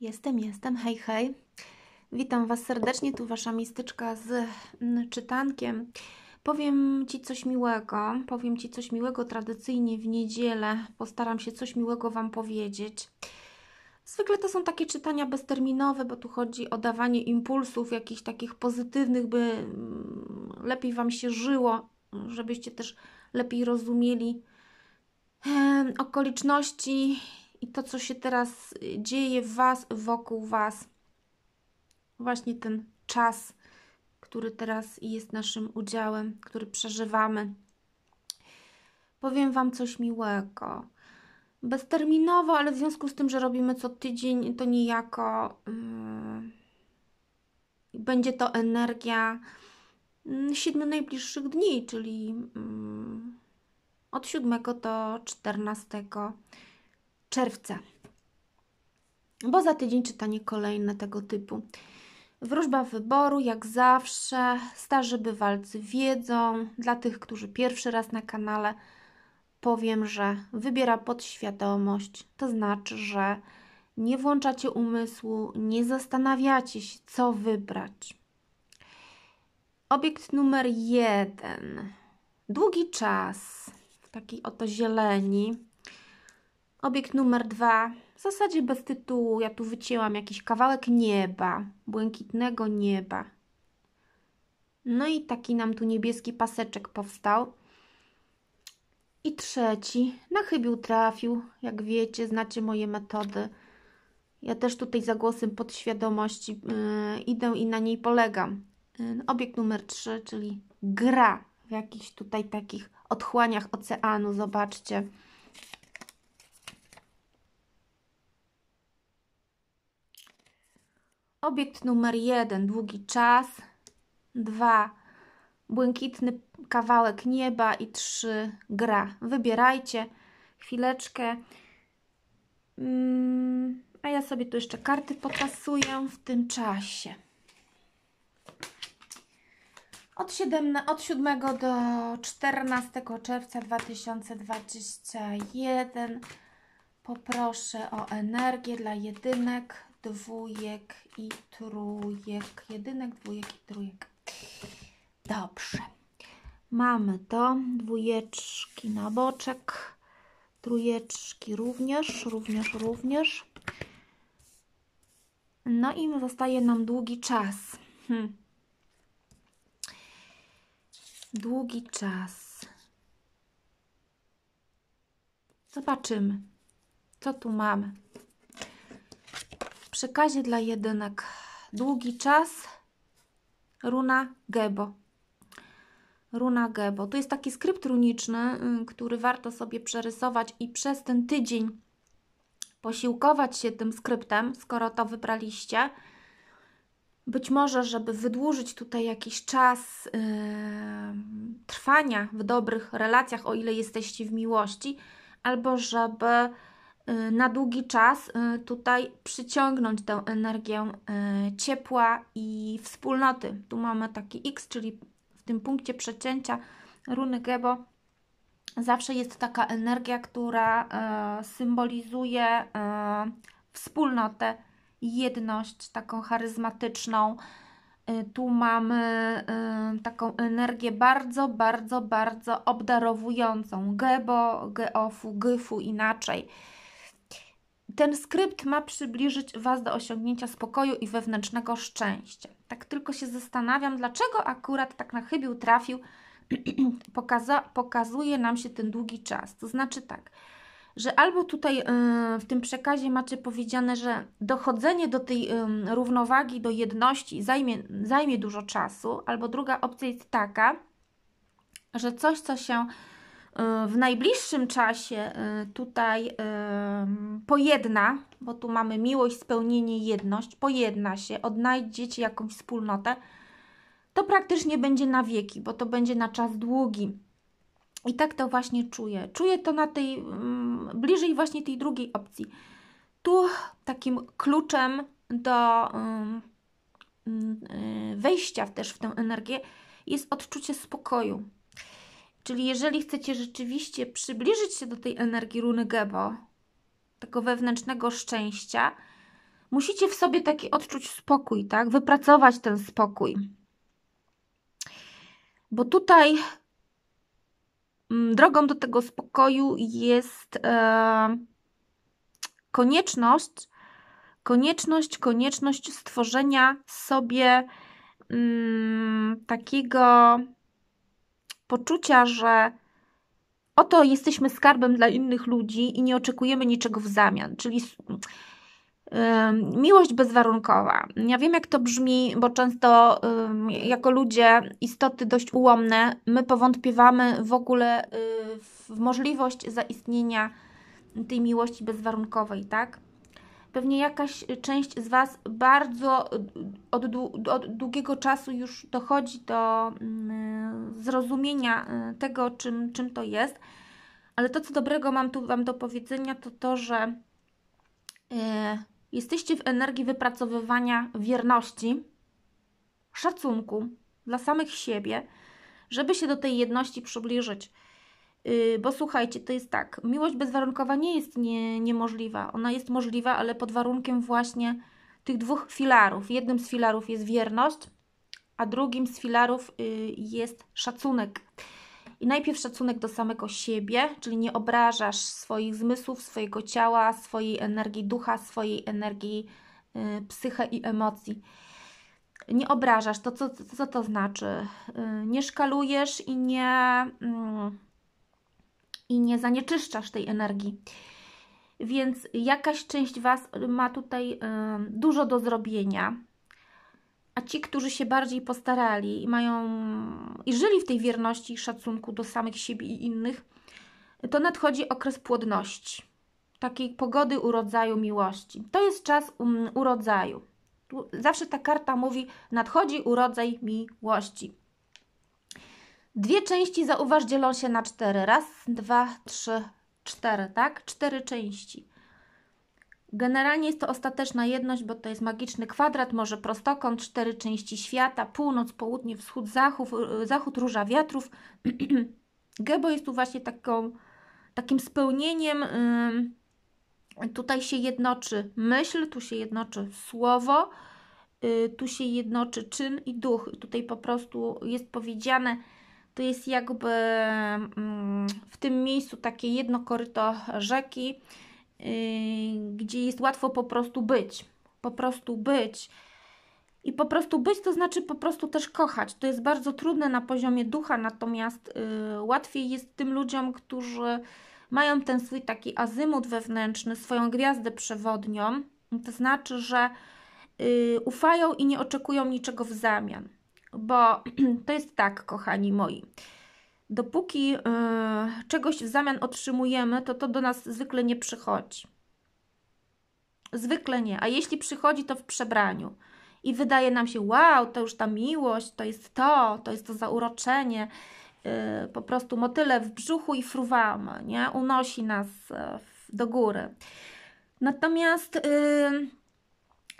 Jestem, jestem, hej, hej. Witam Was serdecznie, tu Wasza mistyczka z mm, czytankiem. Powiem Ci coś miłego, powiem Ci coś miłego tradycyjnie w niedzielę. Postaram się coś miłego Wam powiedzieć. Zwykle to są takie czytania bezterminowe, bo tu chodzi o dawanie impulsów, jakichś takich pozytywnych, by mm, lepiej Wam się żyło, żebyście też lepiej rozumieli okoliczności i to, co się teraz y, dzieje w Was, wokół Was, właśnie ten czas, który teraz jest naszym udziałem, który przeżywamy. Powiem Wam coś miłego. Bezterminowo, ale w związku z tym, że robimy co tydzień, to niejako yy, będzie to energia mm, siedmiu najbliższych dni, czyli yy, od 7 do 14 czerwca, bo za tydzień czytanie kolejne tego typu. Wróżba wyboru, jak zawsze, starzy bywalcy wiedzą, dla tych, którzy pierwszy raz na kanale, powiem, że wybiera podświadomość, to znaczy, że nie włączacie umysłu, nie zastanawiacie się, co wybrać. Obiekt numer jeden. Długi czas w takiej oto zieleni Obiekt numer dwa, w zasadzie bez tytułu, ja tu wycięłam jakiś kawałek nieba, błękitnego nieba. No i taki nam tu niebieski paseczek powstał. I trzeci, na chybił trafił, jak wiecie, znacie moje metody. Ja też tutaj za głosem podświadomości yy, idę i na niej polegam. Yy, obiekt numer trzy, czyli gra w jakichś tutaj takich otchłaniach oceanu, zobaczcie. Obiekt numer jeden długi czas, dwa błękitny kawałek nieba i trzy gra. Wybierajcie chwileczkę. Mm, a ja sobie tu jeszcze karty potasuję w tym czasie. Od, 7, od 7 do 14 czerwca 2021 poproszę o energię dla jedynek, dwójek i trójek. Jedynek, dwójek i trójek. Dobrze. Mamy to. Dwójeczki na boczek. Trójeczki również, również, również. No i zostaje nam długi czas. Hm. Długi czas. Zobaczymy, co tu mamy przekazie dla jedynek. Długi czas. Runa Gebo. Runa Gebo. To jest taki skrypt runiczny, y, który warto sobie przerysować i przez ten tydzień posiłkować się tym skryptem, skoro to wybraliście. Być może, żeby wydłużyć tutaj jakiś czas yy, trwania w dobrych relacjach, o ile jesteście w miłości, albo żeby Y, na długi czas y, tutaj przyciągnąć tę energię y, ciepła i wspólnoty. Tu mamy taki X, czyli w tym punkcie przecięcia runy Gebo zawsze jest taka energia, która symbolizuje wspólnotę, jedność taką charyzmatyczną. Tu mamy taką energię bardzo, bardzo, bardzo obdarowującą. Gebo, geofu, gyfu inaczej ten skrypt ma przybliżyć Was do osiągnięcia spokoju i wewnętrznego szczęścia. Tak tylko się zastanawiam, dlaczego akurat tak na chybił trafił, pokaza, pokazuje nam się ten długi czas. To znaczy tak, że albo tutaj y, w tym przekazie macie powiedziane, że dochodzenie do tej y, równowagi, do jedności zajmie, zajmie dużo czasu, albo druga opcja jest taka, że coś, co się Y, w najbliższym czasie y, tutaj y, pojedna, bo tu mamy miłość, spełnienie, jedność, pojedna się, odnajdziecie jakąś wspólnotę, to praktycznie będzie na wieki, bo to będzie na czas długi. I tak to właśnie czuję. Czuję to na tej, mm, bliżej właśnie tej drugiej opcji. Tu takim kluczem do mm, mm, wejścia też w tę energię jest odczucie spokoju, Czyli jeżeli chcecie rzeczywiście przybliżyć się do tej energii runy Gebo, tego wewnętrznego szczęścia, musicie w sobie taki odczuć spokój, tak? Wypracować ten spokój. Bo tutaj mm, drogą do tego spokoju jest e, konieczność, konieczność, konieczność stworzenia sobie mm, takiego poczucia, że oto jesteśmy skarbem dla innych ludzi i nie oczekujemy niczego w zamian, czyli Miłość bezwarunkowa. Ja wiem, jak to brzmi, bo często jako ludzie, istoty dość ułomne, my powątpiewamy w ogóle y, w możliwość zaistnienia tej miłości bezwarunkowej, tak? Pewnie jakaś y, część z Was bardzo y, od, od długiego czasu już dochodzi do mm, y, zrozumienia tego, czym, czym to jest. Ale to, co dobrego mam tu Wam do powiedzenia, to to, że jesteście w energii wypracowywania wierności, szacunku dla samych siebie, żeby się do tej jedności przybliżyć. Y, bo słuchajcie, to jest tak, miłość bezwarunkowa nie jest nie, niemożliwa. Ona jest możliwa, ale pod warunkiem właśnie tych dwóch filarów. Jednym z filarów jest wierność, a drugim z filarów y, jest szacunek. I najpierw szacunek do samego siebie, czyli nie obrażasz swoich zmysłów, swojego ciała, swojej energii ducha, swojej energii y, psyche i emocji. Nie obrażasz, to co, co to znaczy? Nie szkalujesz i nie. Mm, i nie zanieczyszczasz tej energii. Więc jakaś część Was ma tutaj dużo do zrobienia. A ci, którzy się bardziej postarali i mają i żyli w tej wierności i szacunku do samych siebie i innych, to nadchodzi okres płodności, takiej pogody urodzaju miłości. To jest czas um, urodzaju. zawsze ta karta mówi: nadchodzi urodzaj miłości. Dwie części, zauważ, dzielą się na cztery. Raz, dwa, trzy, cztery, tak? Cztery części. Generalnie jest to ostateczna jedność, bo to jest magiczny kwadrat, może prostokąt, cztery części świata, północ, południe, wschód, zachód, y, zachód róża wiatrów. Gebo jest tu właśnie taką, takim spełnieniem. Tutaj się jednoczy myśl, tu się jednoczy słowo, y, tu się jednoczy czyn i duch. Tutaj po prostu jest powiedziane, to jest jakby mm, w tym miejscu takie jedno koryto rzeki, y, gdzie jest łatwo po prostu być. Po prostu być. I po prostu być to znaczy po prostu też kochać. To jest bardzo trudne na poziomie ducha, natomiast y, łatwiej jest tym ludziom, którzy mają ten swój taki azymut wewnętrzny, swoją gwiazdę przewodnią. To znaczy, że y, ufają i nie oczekują niczego w zamian bo to jest tak, kochani moi. Dopóki yy, czegoś w zamian otrzymujemy, to to do nas zwykle nie przychodzi. Zwykle nie. A jeśli przychodzi, to w przebraniu. I wydaje nam się, wow, to już ta miłość, to jest to, to jest to zauroczenie. Yy, po prostu motyle w brzuchu i fruwamy, nie? Unosi nas yy, do góry. Natomiast y,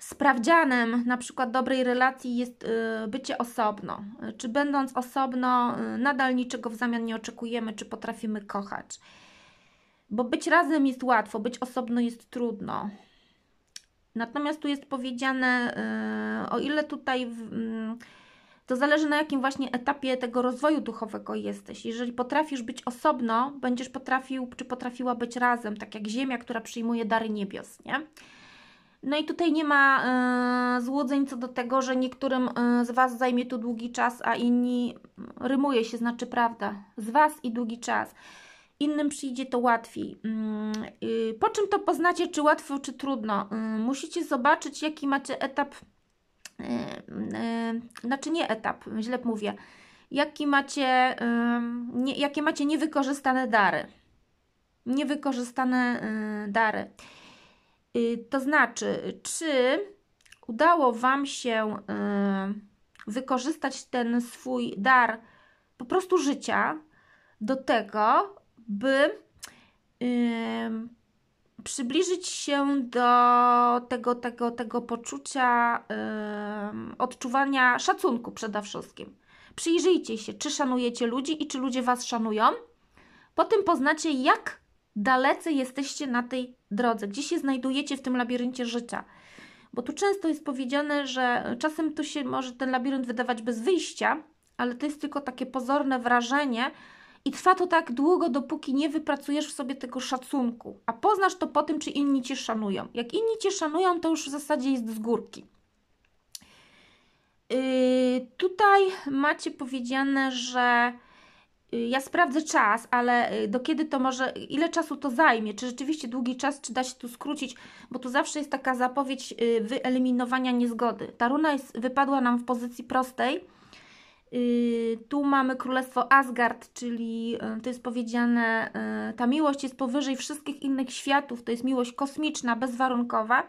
Sprawdzianem na przykład dobrej relacji jest y, bycie osobno. Czy będąc osobno, y, nadal niczego w zamian nie oczekujemy, czy potrafimy kochać. Bo być razem jest łatwo, być osobno jest trudno. Natomiast tu jest powiedziane, y, o ile tutaj mm, to zależy na jakim właśnie etapie tego rozwoju duchowego jesteś. Jeżeli potrafisz być osobno, będziesz potrafił czy potrafiła być razem, tak jak ziemia, która przyjmuje dary niebios, nie? No i tutaj nie ma y, złudzeń co do tego, że niektórym y, z Was zajmie tu długi czas, a inni rymuje się, znaczy prawda. Z Was i długi czas. Innym przyjdzie to łatwiej. Mm, y, po czym to poznacie, czy łatwo, czy trudno? Y, musicie zobaczyć, jaki macie etap, y, znaczy nie etap, źle mówię, jaki macie, jakie macie niewykorzystane dary. Niewykorzystane dary. Y, to znaczy, czy udało Wam się y, wykorzystać ten swój dar po prostu życia do tego, by y, przybliżyć się do tego, tego, tego poczucia odczuwania szacunku przede wszystkim. Przyjrzyjcie się, czy szanujecie ludzi i czy ludzie Was szanują. Po tym poznacie, jak Dalece jesteście na tej drodze, gdzie się znajdujecie w tym labiryncie życia. Bo tu często jest powiedziane, że czasem tu się może ten labirynt wydawać bez wyjścia, ale to jest tylko takie pozorne wrażenie i trwa to tak długo, dopóki nie wypracujesz w sobie tego szacunku. A poznasz to po tym, czy inni cię szanują. Jak inni cię szanują, to już w zasadzie jest z górki. Yy, tutaj macie powiedziane, że Y, ja sprawdzę czas, ale y, do kiedy to może, ile czasu to zajmie, czy rzeczywiście długi czas, czy da się tu skrócić, bo tu zawsze jest taka zapowiedź y, wyeliminowania niezgody. Ta runa jest, wypadła nam w pozycji prostej. Tu mamy Królestwo Asgard, czyli to jest powiedziane, ta miłość jest powyżej wszystkich innych światów, to jest miłość kosmiczna, bezwarunkowa.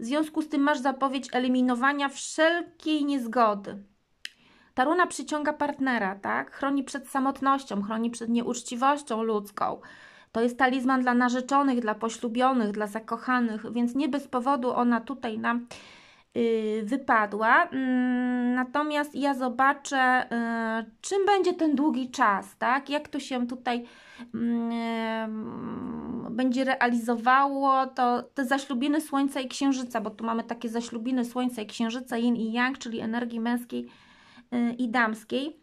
W związku z tym masz zapowiedź eliminowania wszelkiej niezgody ta runa przyciąga partnera, tak? Chroni przed samotnością, chroni przed nieuczciwością ludzką. To jest talizman dla narzeczonych, dla poślubionych, dla zakochanych, więc nie bez powodu ona tutaj nam yy, wypadła. Mm, natomiast ja zobaczę, yy, czym będzie ten długi czas, tak? Jak to się tutaj mm, będzie realizowało to, te zaślubiny Słońca i Księżyca, bo tu mamy takie zaślubiny Słońca i Księżyca, yin i yang, czyli energii męskiej Y, i damskiej.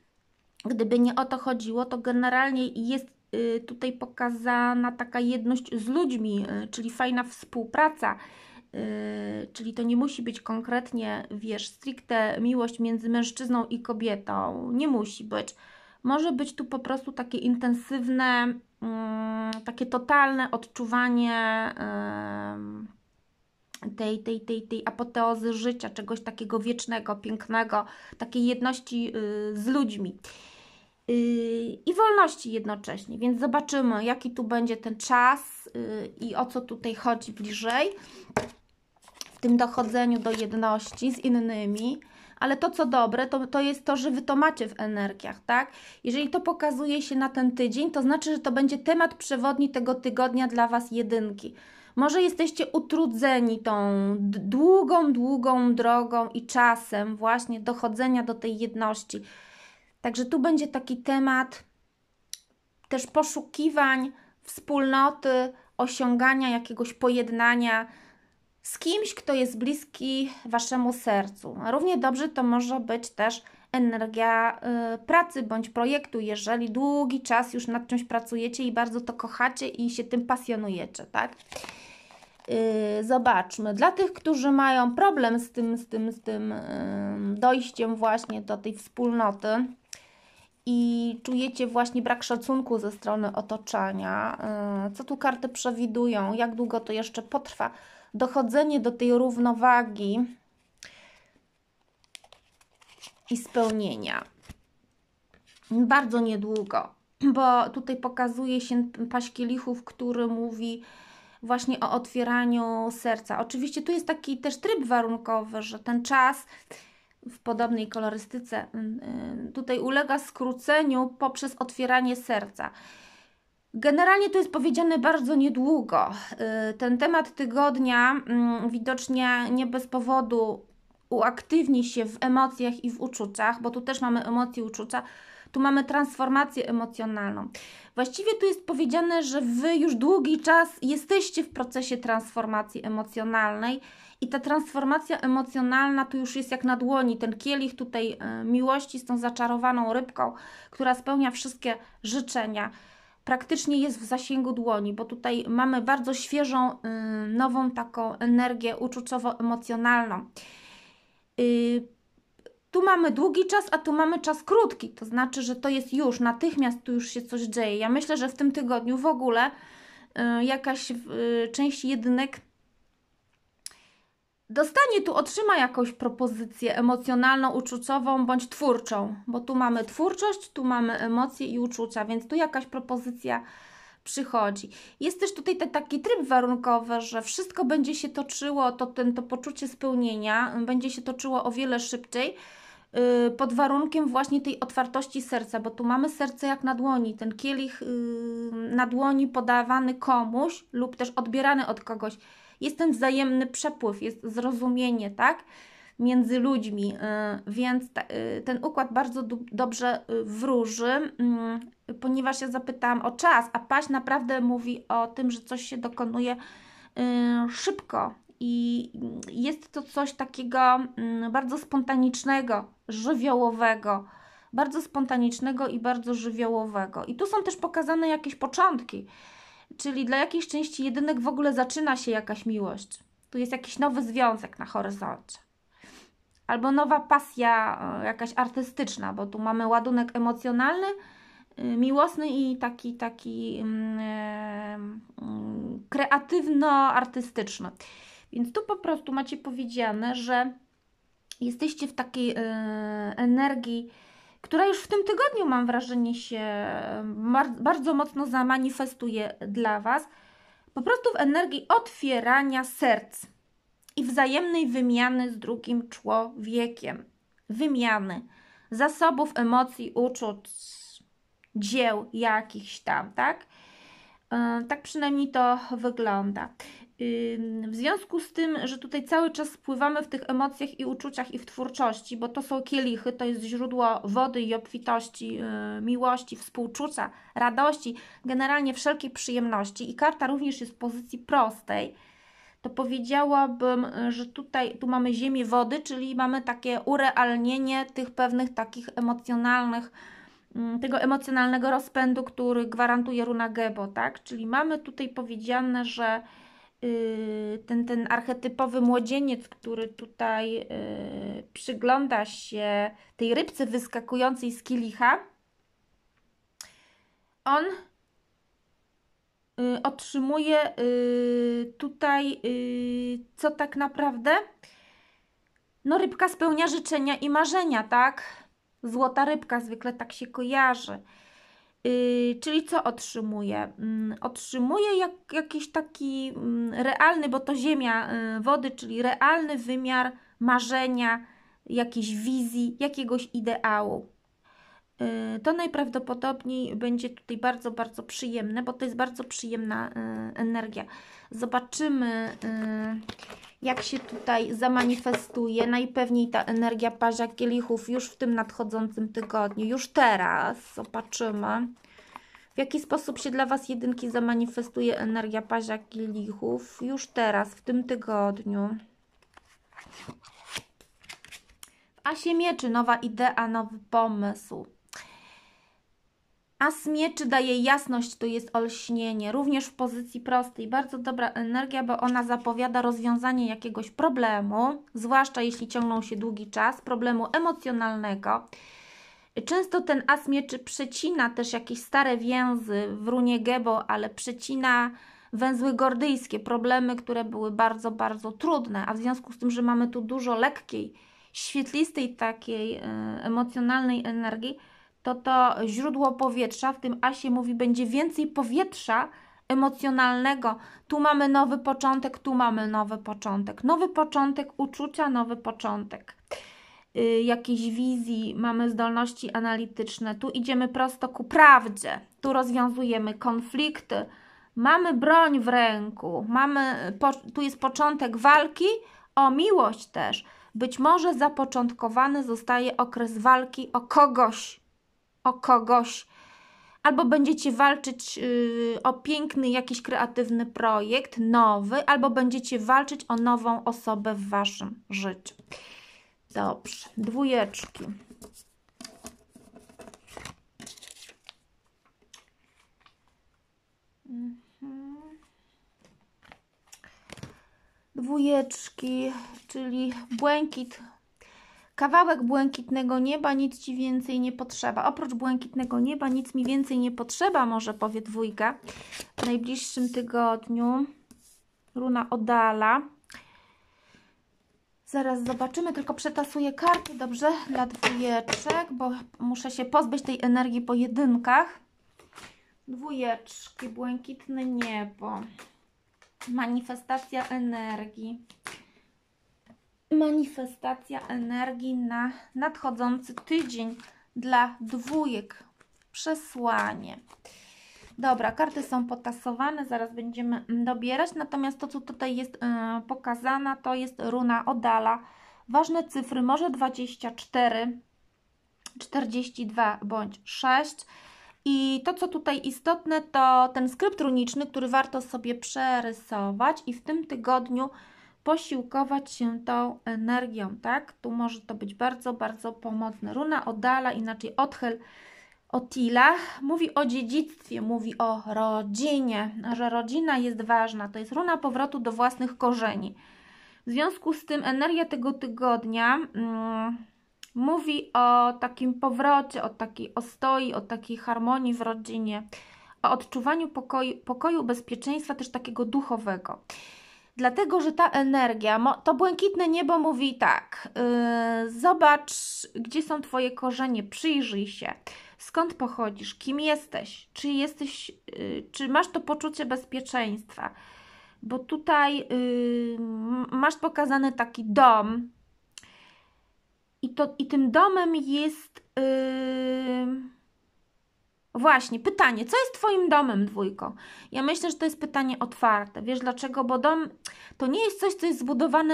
Gdyby nie o to chodziło, to generalnie jest y, tutaj pokazana taka jedność z ludźmi, y, czyli fajna współpraca. Czyli to nie musi być konkretnie, wiesz, stricte miłość między mężczyzną i kobietą. Nie musi być. Może być tu po prostu takie intensywne, mm, takie totalne odczuwanie tej, tej, tej, tej apoteozy życia, czegoś takiego wiecznego, pięknego, takiej jedności y, z ludźmi y, i wolności jednocześnie, więc zobaczymy, jaki tu będzie ten czas y, i o co tutaj chodzi bliżej w tym dochodzeniu do jedności z innymi. Ale to, co dobre, to, to jest to, że Wy to macie w energiach, tak? Jeżeli to pokazuje się na ten tydzień, to znaczy, że to będzie temat przewodni tego tygodnia dla Was jedynki. Może jesteście utrudzeni tą długą, długą drogą i czasem właśnie dochodzenia do tej jedności. Także tu będzie taki temat też poszukiwań wspólnoty, osiągania jakiegoś pojednania z kimś, kto jest bliski waszemu sercu. Równie dobrze to może być też energia y, pracy bądź projektu, jeżeli długi czas już nad czymś pracujecie i bardzo to kochacie i się tym pasjonujecie, tak? Y, zobaczmy, dla tych, którzy mają problem z tym, z tym, z tym dojściem właśnie do tej wspólnoty i czujecie właśnie brak szacunku ze strony otoczenia, y, co tu karty przewidują, jak długo to jeszcze potrwa, dochodzenie do tej równowagi i spełnienia. Bardzo niedługo, bo tutaj pokazuje się paść kielichów, który mówi, właśnie o otwieraniu serca. Oczywiście tu jest taki też tryb warunkowy, że ten czas w podobnej kolorystyce mm, y, tutaj ulega skróceniu poprzez otwieranie serca. Generalnie to jest powiedziane bardzo niedługo. Y, ten temat tygodnia mm, widocznie nie bez powodu uaktywni się w emocjach i w uczuciach, bo tu też mamy emocje i uczucia. Tu mamy transformację emocjonalną. Właściwie tu jest powiedziane, że Wy już długi czas jesteście w procesie transformacji emocjonalnej i ta transformacja emocjonalna tu już jest jak na dłoni. Ten kielich tutaj e, miłości z tą zaczarowaną rybką, która spełnia wszystkie życzenia praktycznie jest w zasięgu dłoni, bo tutaj mamy bardzo świeżą, e, nową taką energię uczuciowo-emocjonalną. Y, tu mamy długi czas, a tu mamy czas krótki. To znaczy, że to jest już, natychmiast tu już się coś dzieje. Ja myślę, że w tym tygodniu w ogóle y, jakaś y, część jedynek dostanie tu, otrzyma jakąś propozycję emocjonalną, uczuciową bądź twórczą, bo tu mamy twórczość, tu mamy emocje i uczucia, więc tu jakaś propozycja przychodzi. Jest też tutaj te, taki tryb warunkowy, że wszystko będzie się toczyło, to, ten, to poczucie spełnienia y, będzie się toczyło o wiele szybciej, Y, pod warunkiem właśnie tej otwartości serca, bo tu mamy serce jak na dłoni, ten kielich y, na dłoni podawany komuś lub też odbierany od kogoś. Jest ten wzajemny przepływ, jest zrozumienie, tak? Między ludźmi, y, więc ten układ bardzo dobrze wróży, mm, ponieważ ja zapytałam o czas, a paść naprawdę mówi o tym, że coś się dokonuje szybko, i jest to coś takiego mm, bardzo spontanicznego, żywiołowego, bardzo spontanicznego i bardzo żywiołowego. I tu są też pokazane jakieś początki, czyli dla jakiejś części jedynek w ogóle zaczyna się jakaś miłość. Tu jest jakiś nowy związek na horyzoncie. Albo nowa pasja e, jakaś artystyczna, bo tu mamy ładunek emocjonalny, e, miłosny i taki, taki mm, e, mm, kreatywno-artystyczny. Więc tu po prostu macie powiedziane, że jesteście w takiej e, energii, która już w tym tygodniu, mam wrażenie, się e, bardzo mocno zamanifestuje dla Was. Po prostu w energii otwierania serc i wzajemnej wymiany z drugim człowiekiem. Wymiany zasobów, emocji, uczuć, dzieł jakichś tam, tak? E, tak przynajmniej to wygląda. W związku z tym, że tutaj cały czas spływamy w tych emocjach i uczuciach i w twórczości, bo to są kielichy, to jest źródło wody i obfitości, y, miłości, współczucia, radości, generalnie wszelkiej przyjemności i karta również jest w pozycji prostej, to powiedziałabym, że tutaj tu mamy ziemię wody, czyli mamy takie urealnienie tych pewnych takich emocjonalnych, mm, tego emocjonalnego rozpędu, który gwarantuje runa Gebo, tak? Czyli mamy tutaj powiedziane, że Y, ten, ten archetypowy młodzieniec, który tutaj y, przygląda się tej rybce wyskakującej z kielicha, on y, otrzymuje tutaj, co tak naprawdę? No, rybka spełnia życzenia i marzenia, tak? Złota rybka zwykle tak się kojarzy. Y, czyli co otrzymuje? Mm, otrzymuje jak, jakiś taki mm, realny, bo to ziemia y, wody, czyli realny wymiar marzenia, jakiejś wizji, jakiegoś ideału. Y, to najprawdopodobniej będzie tutaj bardzo, bardzo przyjemne, bo to jest bardzo przyjemna energia. Zobaczymy jak się tutaj zamanifestuje, najpewniej ta energia parza kielichów już w tym nadchodzącym tygodniu, już teraz, zobaczymy. W jaki sposób się dla Was jedynki zamanifestuje energia parza kielichów już teraz, w tym tygodniu. W Asie Mieczy nowa idea, nowy pomysł. A smieczy daje jasność, to jest olśnienie, również w pozycji prostej. Bardzo dobra energia, bo ona zapowiada rozwiązanie jakiegoś problemu, zwłaszcza jeśli ciągną się długi czas, problemu emocjonalnego. Często ten as mieczy przecina też jakieś stare więzy w runie Gebo, ale przecina węzły gordyjskie, problemy, które były bardzo, bardzo trudne, a w związku z tym, że mamy tu dużo lekkiej, świetlistej takiej y, emocjonalnej energii, to to źródło powietrza, w tym Asie mówi, będzie więcej powietrza emocjonalnego. Tu mamy nowy początek, tu mamy nowy początek. Nowy początek uczucia, nowy początek yy, jakiejś wizji, mamy zdolności analityczne. Tu idziemy prosto ku prawdzie, tu rozwiązujemy konflikty. Mamy broń w ręku, mamy, y, po, tu jest początek walki o miłość też. Być może zapoczątkowany zostaje okres walki o kogoś, o kogoś, albo będziecie walczyć yy, o piękny, jakiś kreatywny projekt, nowy, albo będziecie walczyć o nową osobę w waszym życiu. Dobrze, dwójeczki. Mhm. Dwójeczki, czyli błękit Kawałek błękitnego nieba, nic Ci więcej nie potrzeba. Oprócz błękitnego nieba, nic mi więcej nie potrzeba, może powie dwójka. W najbliższym tygodniu runa oddala. Zaraz zobaczymy, tylko przetasuję karty, dobrze, dla dwójeczek, bo muszę się pozbyć tej energii po jedynkach. Dwójeczki, błękitne niebo, manifestacja energii manifestacja energii na nadchodzący tydzień dla dwójek. Przesłanie. Dobra, karty są potasowane, zaraz będziemy mm, dobierać, natomiast to, co tutaj jest yy, pokazana, to jest runa Odala. Ważne cyfry, może 24, 42 bądź 6. I to, co tutaj istotne, to ten skrypt runiczny, który warto sobie przerysować i w tym tygodniu posiłkować się tą energią, tak? Tu może to być bardzo, bardzo pomocne. Runa Odala, inaczej odchel Otila mówi o dziedzictwie, mówi o rodzinie, że rodzina jest ważna. To jest runa powrotu do własnych korzeni. W związku z tym energia tego tygodnia mm, mówi o takim powrocie, o takiej ostoi, o takiej harmonii w rodzinie, o odczuwaniu pokoju, pokoju bezpieczeństwa, też takiego duchowego. Dlatego, że ta energia, to błękitne niebo mówi tak: y, zobacz, gdzie są Twoje korzenie, przyjrzyj się, skąd pochodzisz, kim jesteś, czy, jesteś, y, czy masz to poczucie bezpieczeństwa. Bo tutaj y, masz pokazany taki dom, i, to, i tym domem jest. Yy, Właśnie, pytanie, co jest Twoim domem, dwójko? Ja myślę, że to jest pytanie otwarte. Wiesz dlaczego? Bo dom to nie jest coś, co jest zbudowane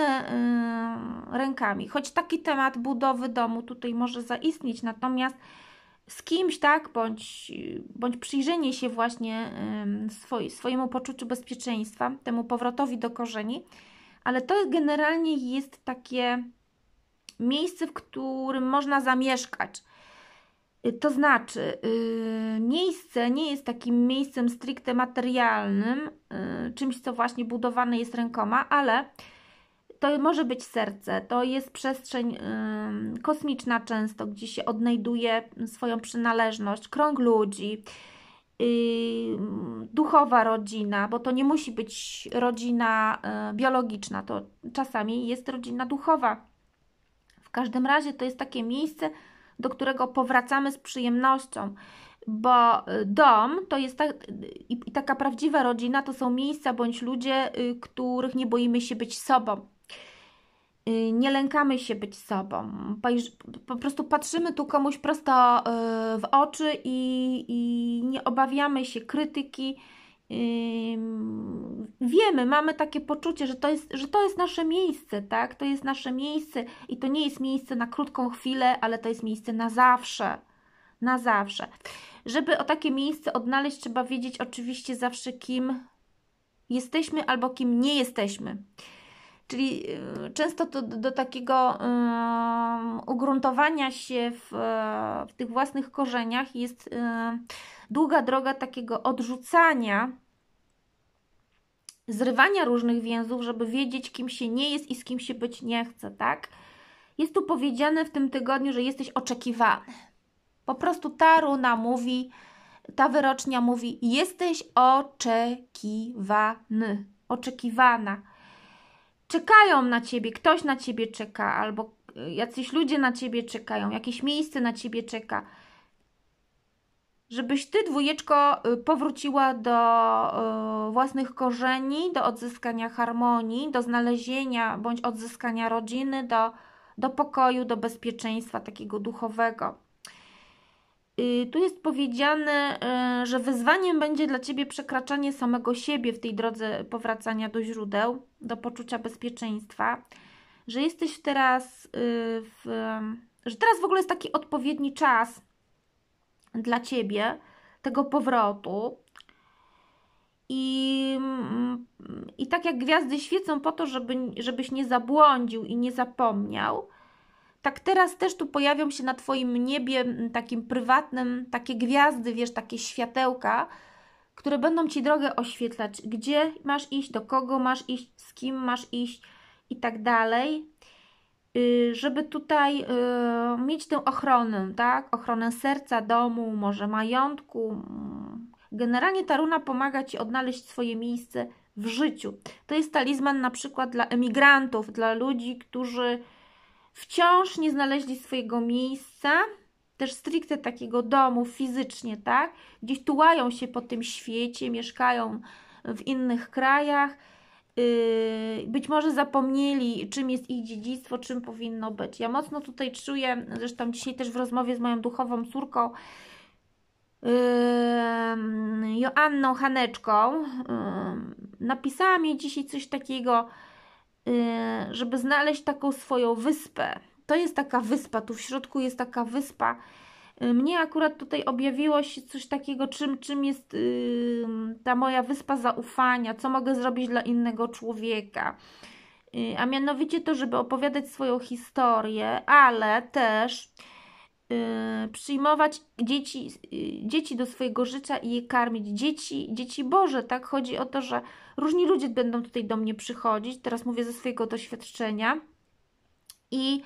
yy, rękami. Choć taki temat budowy domu tutaj może zaistnieć, natomiast z kimś, tak, bądź, bądź przyjrzenie się właśnie yy, swoj, swojemu poczuciu bezpieczeństwa, temu powrotowi do korzeni, ale to generalnie jest takie miejsce, w którym można zamieszkać Y, to znaczy, yy, miejsce nie jest takim miejscem stricte materialnym, yy, czymś co właśnie budowane jest rękoma, ale to może być serce, to jest przestrzeń yy, kosmiczna często, gdzie się odnajduje swoją przynależność, krąg ludzi, y, duchowa rodzina, bo to nie musi być rodzina y, biologiczna, to czasami jest rodzina duchowa. W każdym razie to jest takie miejsce, do którego powracamy z przyjemnością, bo y, dom to jest tak, i taka prawdziwa rodzina to są miejsca bądź ludzie, y, których nie boimy się być sobą. Y, nie lękamy się być sobą. Po prostu patrzymy tu komuś prosto w oczy i, i nie obawiamy się krytyki, wiemy, mamy takie poczucie, że to, jest, że to jest nasze miejsce, tak? To jest nasze miejsce i to nie jest miejsce na krótką chwilę, ale to jest miejsce na zawsze. Na zawsze. Żeby o takie miejsce odnaleźć, trzeba wiedzieć oczywiście zawsze, kim jesteśmy albo kim nie jesteśmy. Czyli y, często to do, takiego um, ugruntowania się w, w, tych własnych korzeniach jest um, długa droga takiego odrzucania, zrywania różnych więzów, żeby wiedzieć, kim się nie jest i z kim się być nie chce, tak? Jest tu powiedziane w tym tygodniu, że jesteś oczekiwany. Po prostu ta runa mówi, ta wyrocznia mówi, jesteś oczekiwany, oczekiwana czekają na ciebie, ktoś na ciebie czeka, albo y, jacyś ludzie na ciebie czekają, jakieś miejsce na ciebie czeka. Żebyś ty, dwójeczko, y, powróciła do y, własnych korzeni, do odzyskania harmonii, do znalezienia bądź odzyskania rodziny, do, do pokoju, do bezpieczeństwa takiego duchowego. Y, tu jest powiedziane, e, że wyzwaniem będzie dla Ciebie przekraczanie samego siebie w tej drodze powracania do źródeł, do poczucia bezpieczeństwa, że jesteś teraz y, w, że teraz w ogóle jest taki odpowiedni czas dla Ciebie tego powrotu. I, mm, I tak jak gwiazdy świecą po to, żeby, żebyś nie zabłądził i nie zapomniał, tak teraz też tu pojawią się na Twoim niebie takim prywatnym takie gwiazdy, wiesz, takie światełka, które będą Ci drogę oświetlać, gdzie masz iść, do kogo masz iść, z kim masz iść i tak dalej, y, żeby tutaj y, mieć tę ochronę, tak? Ochronę serca, domu, może majątku. Generalnie ta runa pomaga Ci odnaleźć swoje miejsce w życiu. To jest talizman na przykład dla emigrantów, dla ludzi, którzy wciąż nie znaleźli swojego miejsca, też stricte takiego domu fizycznie, tak? Gdzieś tułają się po tym świecie, mieszkają w innych krajach. Yy, być może zapomnieli, czym jest ich dziedzictwo, czym powinno być. Ja mocno tutaj czuję, zresztą dzisiaj też w rozmowie z moją duchową córką, yy, Joanną Haneczką, yy, napisała mi dzisiaj coś takiego, Y, żeby znaleźć taką swoją wyspę. To jest taka wyspa, tu w środku jest taka wyspa. Y, mnie akurat tutaj objawiło się coś takiego, czym, czym jest y, ta moja wyspa zaufania, co mogę zrobić dla innego człowieka. A mianowicie to, żeby opowiadać swoją historię, ale też Y, przyjmować dzieci, y, dzieci do swojego życia i je karmić. Dzieci, dzieci Boże, tak? Chodzi o to, że różni ludzie będą tutaj do mnie przychodzić. Teraz mówię ze swojego doświadczenia. I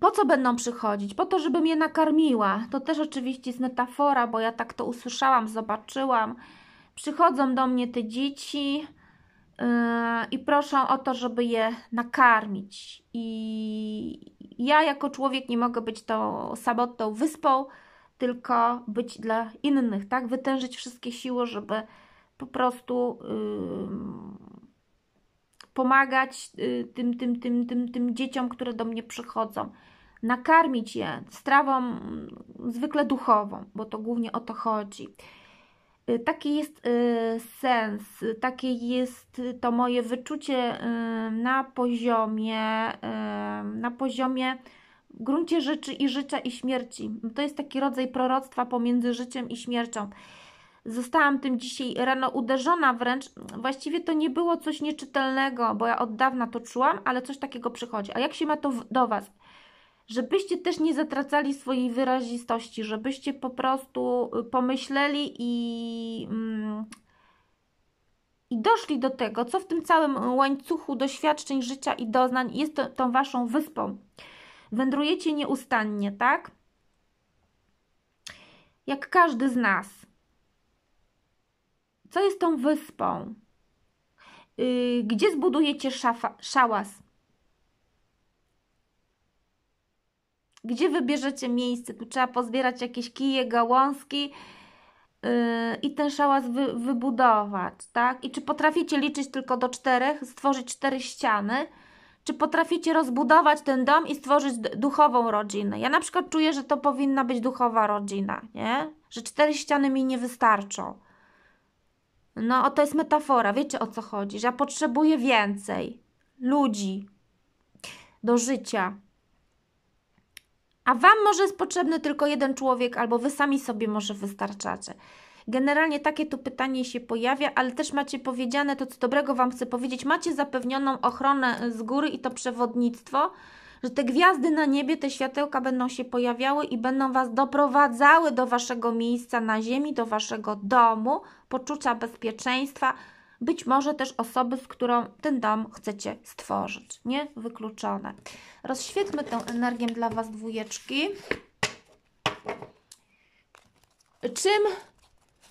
po co będą przychodzić? Po to, żebym je nakarmiła. To też oczywiście jest metafora, bo ja tak to usłyszałam, zobaczyłam. Przychodzą do mnie te dzieci i proszą o to, żeby je nakarmić. I ja jako człowiek nie mogę być tą samotną wyspą, tylko być dla innych, tak? Wytężyć wszystkie siły, żeby po prostu yy, pomagać tym, tym, tym, tym, tym dzieciom, które do mnie przychodzą. Nakarmić je strawą zwykle duchową, bo to głównie o to chodzi Y, taki jest y, sens, y, takie jest to moje wyczucie na poziomie, na poziomie w gruncie rzeczy i życia i śmierci. To jest taki rodzaj proroctwa pomiędzy życiem i śmiercią. Zostałam tym dzisiaj rano uderzona wręcz. Właściwie to nie było coś nieczytelnego, bo ja od dawna to czułam, ale coś takiego przychodzi. A jak się ma to do Was? żebyście też nie zatracali swojej wyrazistości, żebyście po prostu y, pomyśleli i, mm, i doszli do tego, co w tym całym łańcuchu doświadczeń życia i doznań jest to, tą waszą wyspą. Wędrujecie nieustannie, tak? Jak każdy z nas. Co jest tą wyspą? Yy, gdzie zbudujecie szafa, szałas? gdzie wybierzecie miejsce. Tu trzeba pozbierać jakieś kije, gałązki yy, i ten szałas wy, wybudować, tak? I czy potraficie liczyć tylko do czterech, stworzyć cztery ściany? Czy potraficie rozbudować ten dom i stworzyć duchową rodzinę? Ja na przykład czuję, że to powinna być duchowa rodzina, nie? Że cztery ściany mi nie wystarczą. No, to jest metafora, wiecie o co chodzi, że ja potrzebuję więcej ludzi do życia a Wam może jest potrzebny tylko jeden człowiek, albo Wy sami sobie może wystarczacie. Generalnie takie tu pytanie się pojawia, ale też macie powiedziane to, co dobrego Wam chcę powiedzieć. Macie zapewnioną ochronę z góry i to przewodnictwo, że te gwiazdy na niebie, te światełka będą się pojawiały i będą Was doprowadzały do Waszego miejsca na ziemi, do Waszego domu, poczucia bezpieczeństwa, być może też osoby, z którą ten dom chcecie stworzyć. Nie? Wykluczone. Rozświetmy tę energię dla Was dwójeczki. Czym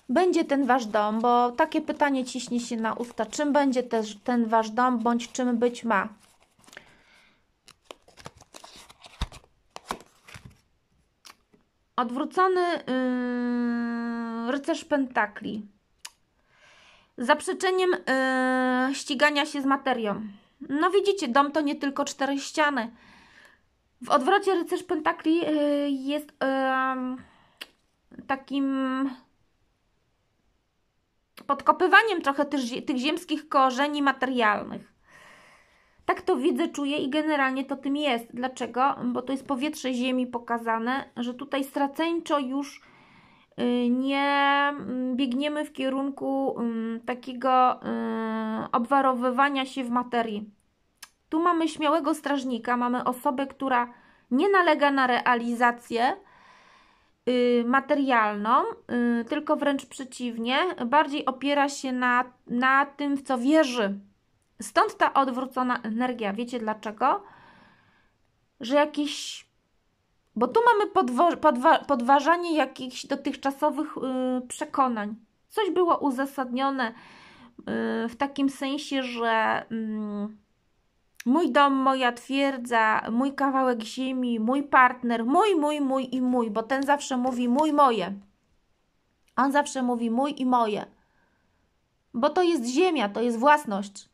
będzie ten Wasz dom? Bo takie pytanie ciśnie się na usta. Czym będzie też ten Wasz dom, bądź czym być ma? Odwrócony yy, rycerz pentakli. Zaprzeczeniem yy, ścigania się z materią. No widzicie, dom to nie tylko cztery ściany. W odwrocie rycerz pentakli yy, jest yy, takim podkopywaniem trochę tych, tych ziemskich korzeni materialnych. Tak to widzę, czuję i generalnie to tym jest. Dlaczego? Bo to jest powietrze ziemi pokazane, że tutaj straceńczo już Y, nie mm, biegniemy w kierunku mm, takiego y, obwarowywania się w materii. Tu mamy śmiałego strażnika, mamy osobę, która nie nalega na realizację y, materialną, tylko wręcz przeciwnie, bardziej opiera się na, na tym, w co wierzy. Stąd ta odwrócona energia. Wiecie dlaczego? Że jakieś bo tu mamy podwa podważanie jakichś dotychczasowych yy, przekonań. Coś było uzasadnione yy, w takim sensie, że yy, mój dom, moja twierdza, mój kawałek ziemi, mój partner, mój, mój, mój i mój, bo ten zawsze mówi mój, moje. On zawsze mówi mój i moje. Bo to jest ziemia, to jest własność.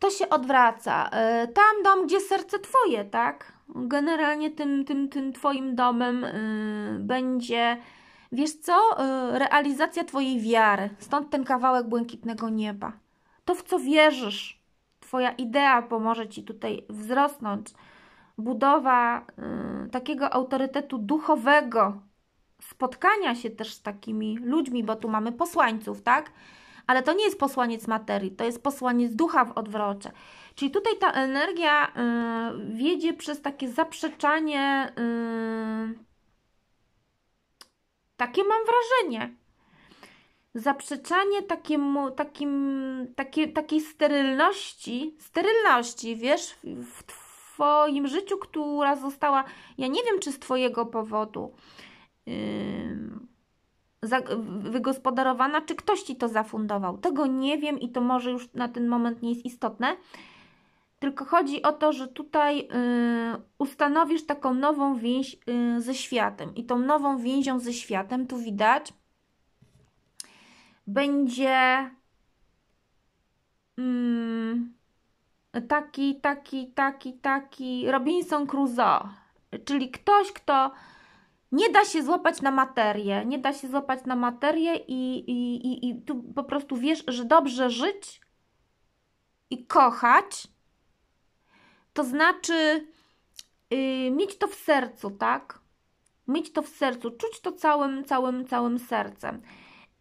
To się odwraca. Y, tam dom, gdzie serce twoje, tak? Generalnie tym, tym, tym Twoim domem y, będzie, wiesz co, y, realizacja Twojej wiary. Stąd ten kawałek błękitnego nieba. To, w co wierzysz, Twoja idea pomoże Ci tutaj wzrosnąć. Budowa y, takiego autorytetu duchowego, spotkania się też z takimi ludźmi, bo tu mamy posłańców, tak? Ale to nie jest posłaniec materii, to jest posłaniec ducha w odwrocie. Czyli tutaj ta energia yy, wiedzie przez takie zaprzeczanie, y, takie mam wrażenie, zaprzeczanie takiemu, takim, takie, takiej sterylności, sterylności, wiesz, w Twoim życiu, która została, ja nie wiem, czy z Twojego powodu yy, wygospodarowana, czy ktoś Ci to zafundował. Tego nie wiem i to może już na ten moment nie jest istotne, tylko chodzi o to, że tutaj y, ustanowisz taką nową więź y, ze światem. I tą nową więzią ze światem, tu widać, będzie mm, taki, taki, taki, taki Robinson Crusoe, czyli ktoś, kto nie da się złapać na materię, nie da się złapać na materię i, i, i, i tu po prostu wiesz, że dobrze żyć i kochać, to znaczy yy, mieć to w sercu, tak? Mieć to w sercu, czuć to całym, całym, całym sercem.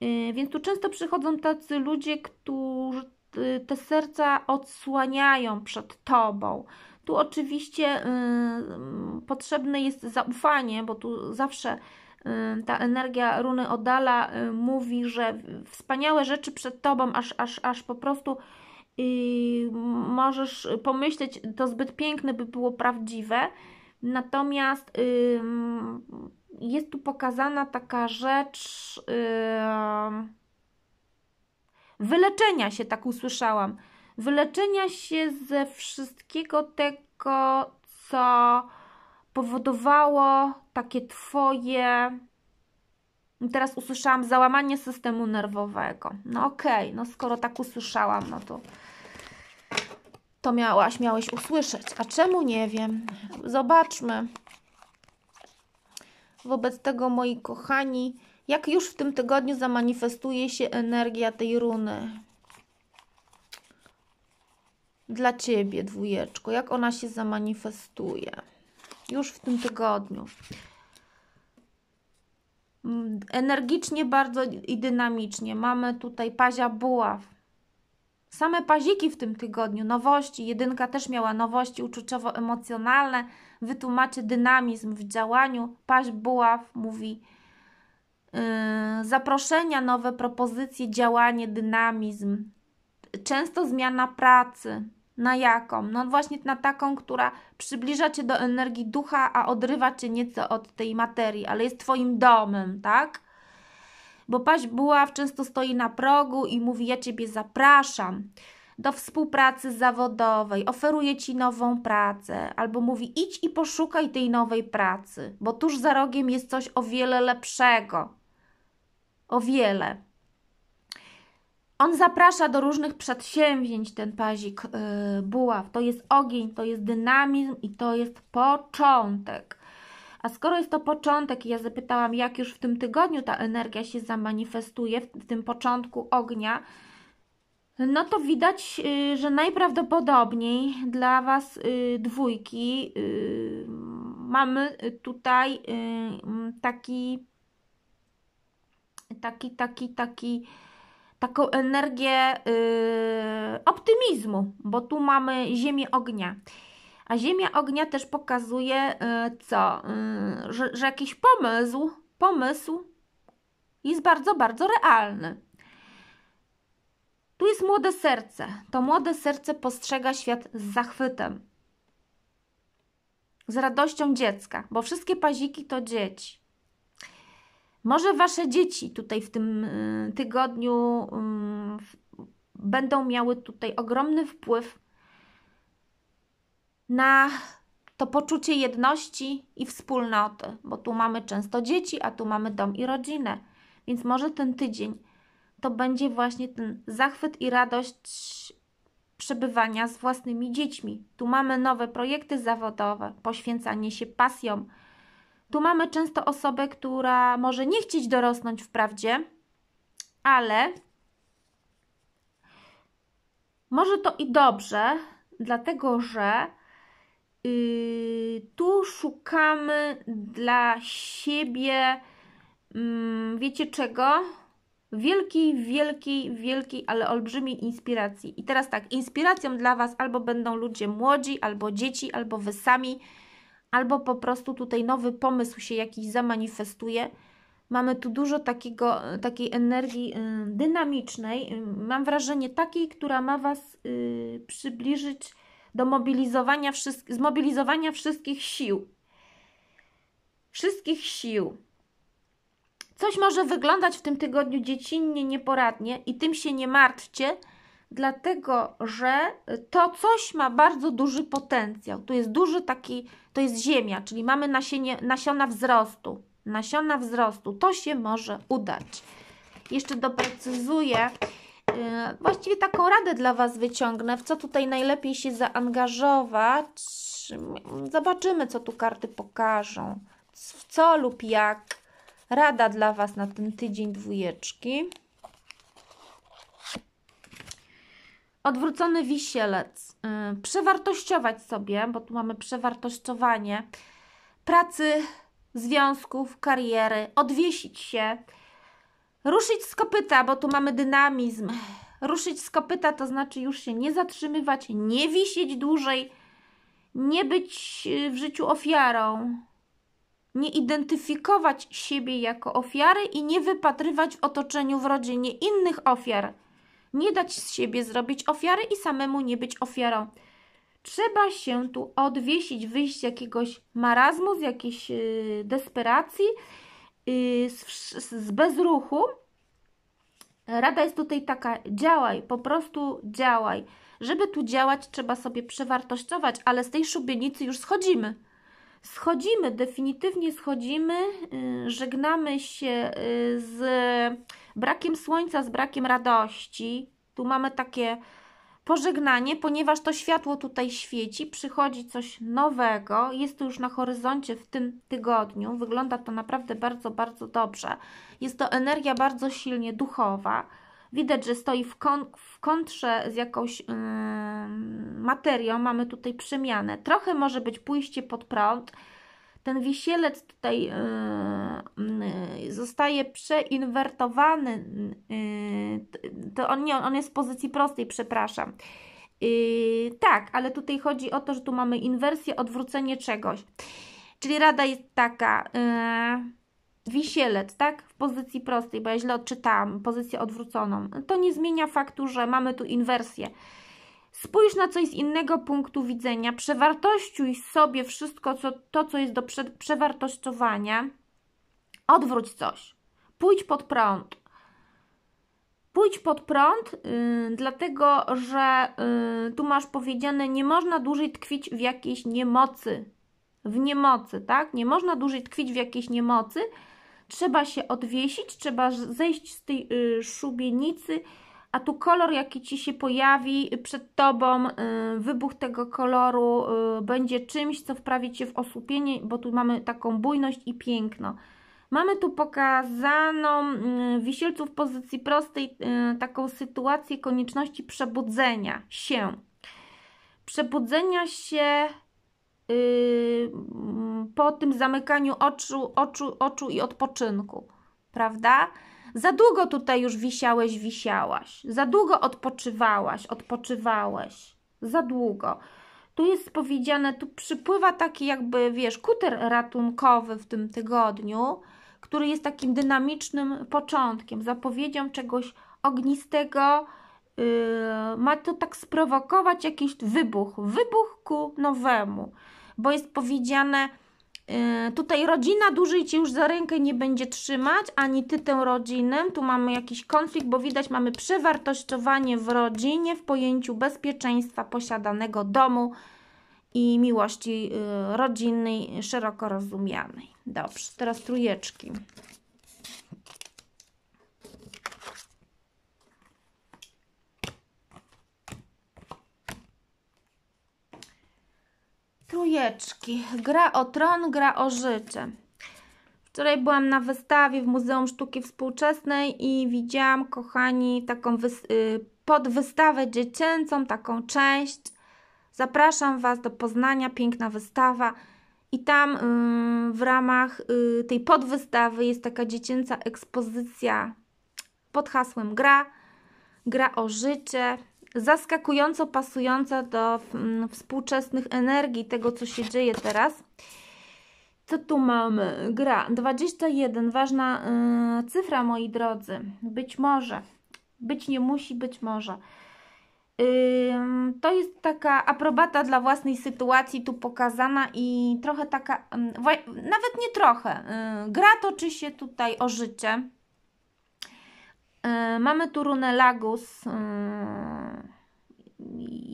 Yy, więc tu często przychodzą tacy ludzie, którzy y, te serca odsłaniają przed tobą. Tu oczywiście yy, potrzebne jest zaufanie, bo tu zawsze y, ta energia runy Odala y, mówi, że wspaniałe rzeczy przed Tobą, aż, aż, aż po prostu i możesz pomyśleć, to zbyt piękne by było prawdziwe. Natomiast jest tu pokazana taka rzecz wyleczenia się, tak usłyszałam. Wyleczenia się ze wszystkiego tego, co powodowało takie Twoje. Teraz usłyszałam załamanie systemu nerwowego. No okej, okay, no skoro tak usłyszałam, no to to miałaś, miałeś usłyszeć. A czemu nie wiem? Zobaczmy. Wobec tego, moi kochani, jak już w tym tygodniu zamanifestuje się energia tej runy? Dla Ciebie, dwójeczko, jak ona się zamanifestuje? Już w tym tygodniu. Mm, energicznie bardzo i dynamicznie. Mamy tutaj pazia buław Same paziki w tym tygodniu, nowości. Jedynka też miała nowości uczuciowo-emocjonalne, wytłumaczy dynamizm w działaniu. Paź Buław mówi yy, zaproszenia, nowe propozycje, działanie, dynamizm. Często zmiana pracy. Na jaką? No właśnie na taką, która przybliża Cię do energii ducha, a odrywa Cię nieco od tej materii, ale jest Twoim domem, tak? bo paść buław często stoi na progu i mówi: Ja ciebie zapraszam do współpracy zawodowej, oferuje ci nową pracę, albo mówi: idź i poszukaj tej nowej pracy, bo tuż za rogiem jest coś o wiele lepszego. O wiele. On zaprasza do różnych przedsięwzięć ten pazik yy, buław. To jest ogień, to jest dynamizm i to jest początek. A skoro jest to początek i ja zapytałam, jak już w tym tygodniu ta energia się zamanifestuje, w tym początku ognia, no to widać, y, że najprawdopodobniej dla Was y, dwójki y, mamy tutaj taki, taki, taki, taki, taką energię optymizmu, bo tu mamy ziemię ognia. A Ziemia Ognia też pokazuje, y, co? Y, że, że jakiś pomysł, pomysł jest bardzo, bardzo realny. Tu jest młode serce. To młode serce postrzega świat z zachwytem, z radością dziecka, bo wszystkie paziki to dzieci. Może wasze dzieci tutaj w tym y, tygodniu będą miały tutaj ogromny wpływ na to poczucie jedności i wspólnoty, bo tu mamy często dzieci, a tu mamy dom i rodzinę. Więc może ten tydzień to będzie właśnie ten zachwyt i radość przebywania z własnymi dziećmi. Tu mamy nowe projekty zawodowe, poświęcanie się pasjom. Tu mamy często osobę, która może nie chcieć dorosnąć wprawdzie, ale może to i dobrze, dlatego że Y, tu szukamy dla siebie, mm, wiecie czego? Wielkiej, wielkiej, wielkiej, ale olbrzymiej inspiracji. I teraz tak, inspiracją dla Was albo będą ludzie młodzi, albo dzieci, albo Wy sami, albo po prostu tutaj nowy pomysł się jakiś zamanifestuje. Mamy tu dużo takiego, takiej energii y, dynamicznej, y, mam wrażenie takiej, która ma Was przybliżyć do mobilizowania wszystk- zmobilizowania wszystkich sił. Wszystkich sił. Coś może wyglądać w tym tygodniu dziecinnie, nieporadnie i tym się nie martwcie, dlatego że to coś ma bardzo duży potencjał. to jest duży taki, to jest ziemia, czyli mamy nasienie, nasiona wzrostu. Nasiona wzrostu, to się może udać. Jeszcze doprecyzuję, E, właściwie taką radę dla Was wyciągnę, w co tutaj najlepiej się zaangażować. Zobaczymy, co tu karty pokażą. W co lub jak. Rada dla Was na ten tydzień dwójeczki. Odwrócony wisielec. E, przewartościować sobie, bo tu mamy przewartościowanie pracy, związków, kariery. Odwiesić się Ruszyć z kopyta, bo tu mamy dynamizm. Ruszyć z kopyta to znaczy już się nie zatrzymywać, nie wisieć dłużej, nie być y, w życiu ofiarą, nie identyfikować siebie jako ofiary i nie wypatrywać w otoczeniu, w rodzinie innych ofiar. Nie dać z siebie zrobić ofiary i samemu nie być ofiarą. Trzeba się tu odwiesić, wyjść z jakiegoś marazmu, z jakiejś y, desperacji z, z bezruchu. Rada jest tutaj taka: działaj, po prostu działaj. Żeby tu działać, trzeba sobie przewartościować, ale z tej szubienicy już schodzimy. Schodzimy, definitywnie schodzimy, y, żegnamy się y, z brakiem słońca, z brakiem radości. Tu mamy takie pożegnanie, ponieważ to światło tutaj świeci, przychodzi coś nowego, jest to już na horyzoncie w tym tygodniu, wygląda to naprawdę bardzo, bardzo dobrze. Jest to energia bardzo silnie duchowa, widać, że stoi w, kon w kontrze z jakąś yy, materią, mamy tutaj przemianę. Trochę może być pójście pod prąd, ten wisielec tutaj e, e, zostaje przeinwertowany, e, to on, nie, on jest w pozycji prostej, przepraszam. Tak, ale tutaj chodzi o to, że tu mamy inwersję, odwrócenie czegoś. Czyli rada jest taka, wisielec, tak, w pozycji prostej, bo ja źle odczytałam, pozycję odwróconą, to nie zmienia faktu, że mamy tu inwersję. Spójrz na coś z innego punktu widzenia, przewartościuj sobie wszystko, co, to, co jest do przewartościowania, odwróć coś, pójdź pod prąd. Pójdź pod prąd, yy, dlatego że yy, tu masz powiedziane, nie można dłużej tkwić w jakiejś niemocy. W niemocy, tak? Nie można dłużej tkwić w jakiejś niemocy. Trzeba się odwiesić, trzeba zejść z tej yy, szubienicy, a tu kolor, jaki Ci się pojawi przed Tobą, y, wybuch tego koloru y, będzie czymś, co wprawi Cię w osłupienie, bo tu mamy taką bujność i piękno. Mamy tu pokazaną y, wisielców w pozycji prostej taką sytuację konieczności przebudzenia się. Przebudzenia się po tym zamykaniu oczu, oczu, oczu i odpoczynku, prawda? Za długo tutaj już wisiałeś, wisiałaś. Za długo odpoczywałaś, odpoczywałeś. Za długo. Tu jest powiedziane, tu przypływa taki jakby, wiesz, kuter ratunkowy w tym tygodniu, który jest takim dynamicznym początkiem, zapowiedzią czegoś ognistego. Yy, ma to tak sprowokować jakiś wybuch, wybuch ku nowemu, bo jest powiedziane, E, tutaj rodzina dłużej Cię już za rękę nie będzie trzymać, ani Ty tę rodzinę. Tu mamy jakiś konflikt, bo widać mamy przewartościowanie w rodzinie, w pojęciu bezpieczeństwa posiadanego domu i miłości y, rodzinnej, szeroko rozumianej. Dobrze, teraz trujeczki. Trójeczki. Gra o tron, gra o życie. Wczoraj byłam na wystawie w Muzeum Sztuki Współczesnej i widziałam, kochani, taką y, podwystawę dziecięcą, taką część. Zapraszam Was do Poznania, piękna wystawa. I tam y, w ramach y, tej podwystawy jest taka dziecięca ekspozycja pod hasłem Gra, gra o życie zaskakująco pasująca do mm, współczesnych energii, tego co się dzieje teraz. Co tu mamy? Gra 21, ważna yy, cyfra, moi drodzy. Być może, być nie musi, być może. to jest taka aprobata dla własnej sytuacji tu pokazana i trochę taka, nawet nie trochę, y, gra toczy się tutaj o życie. Y, mamy tu runę Lagus, y,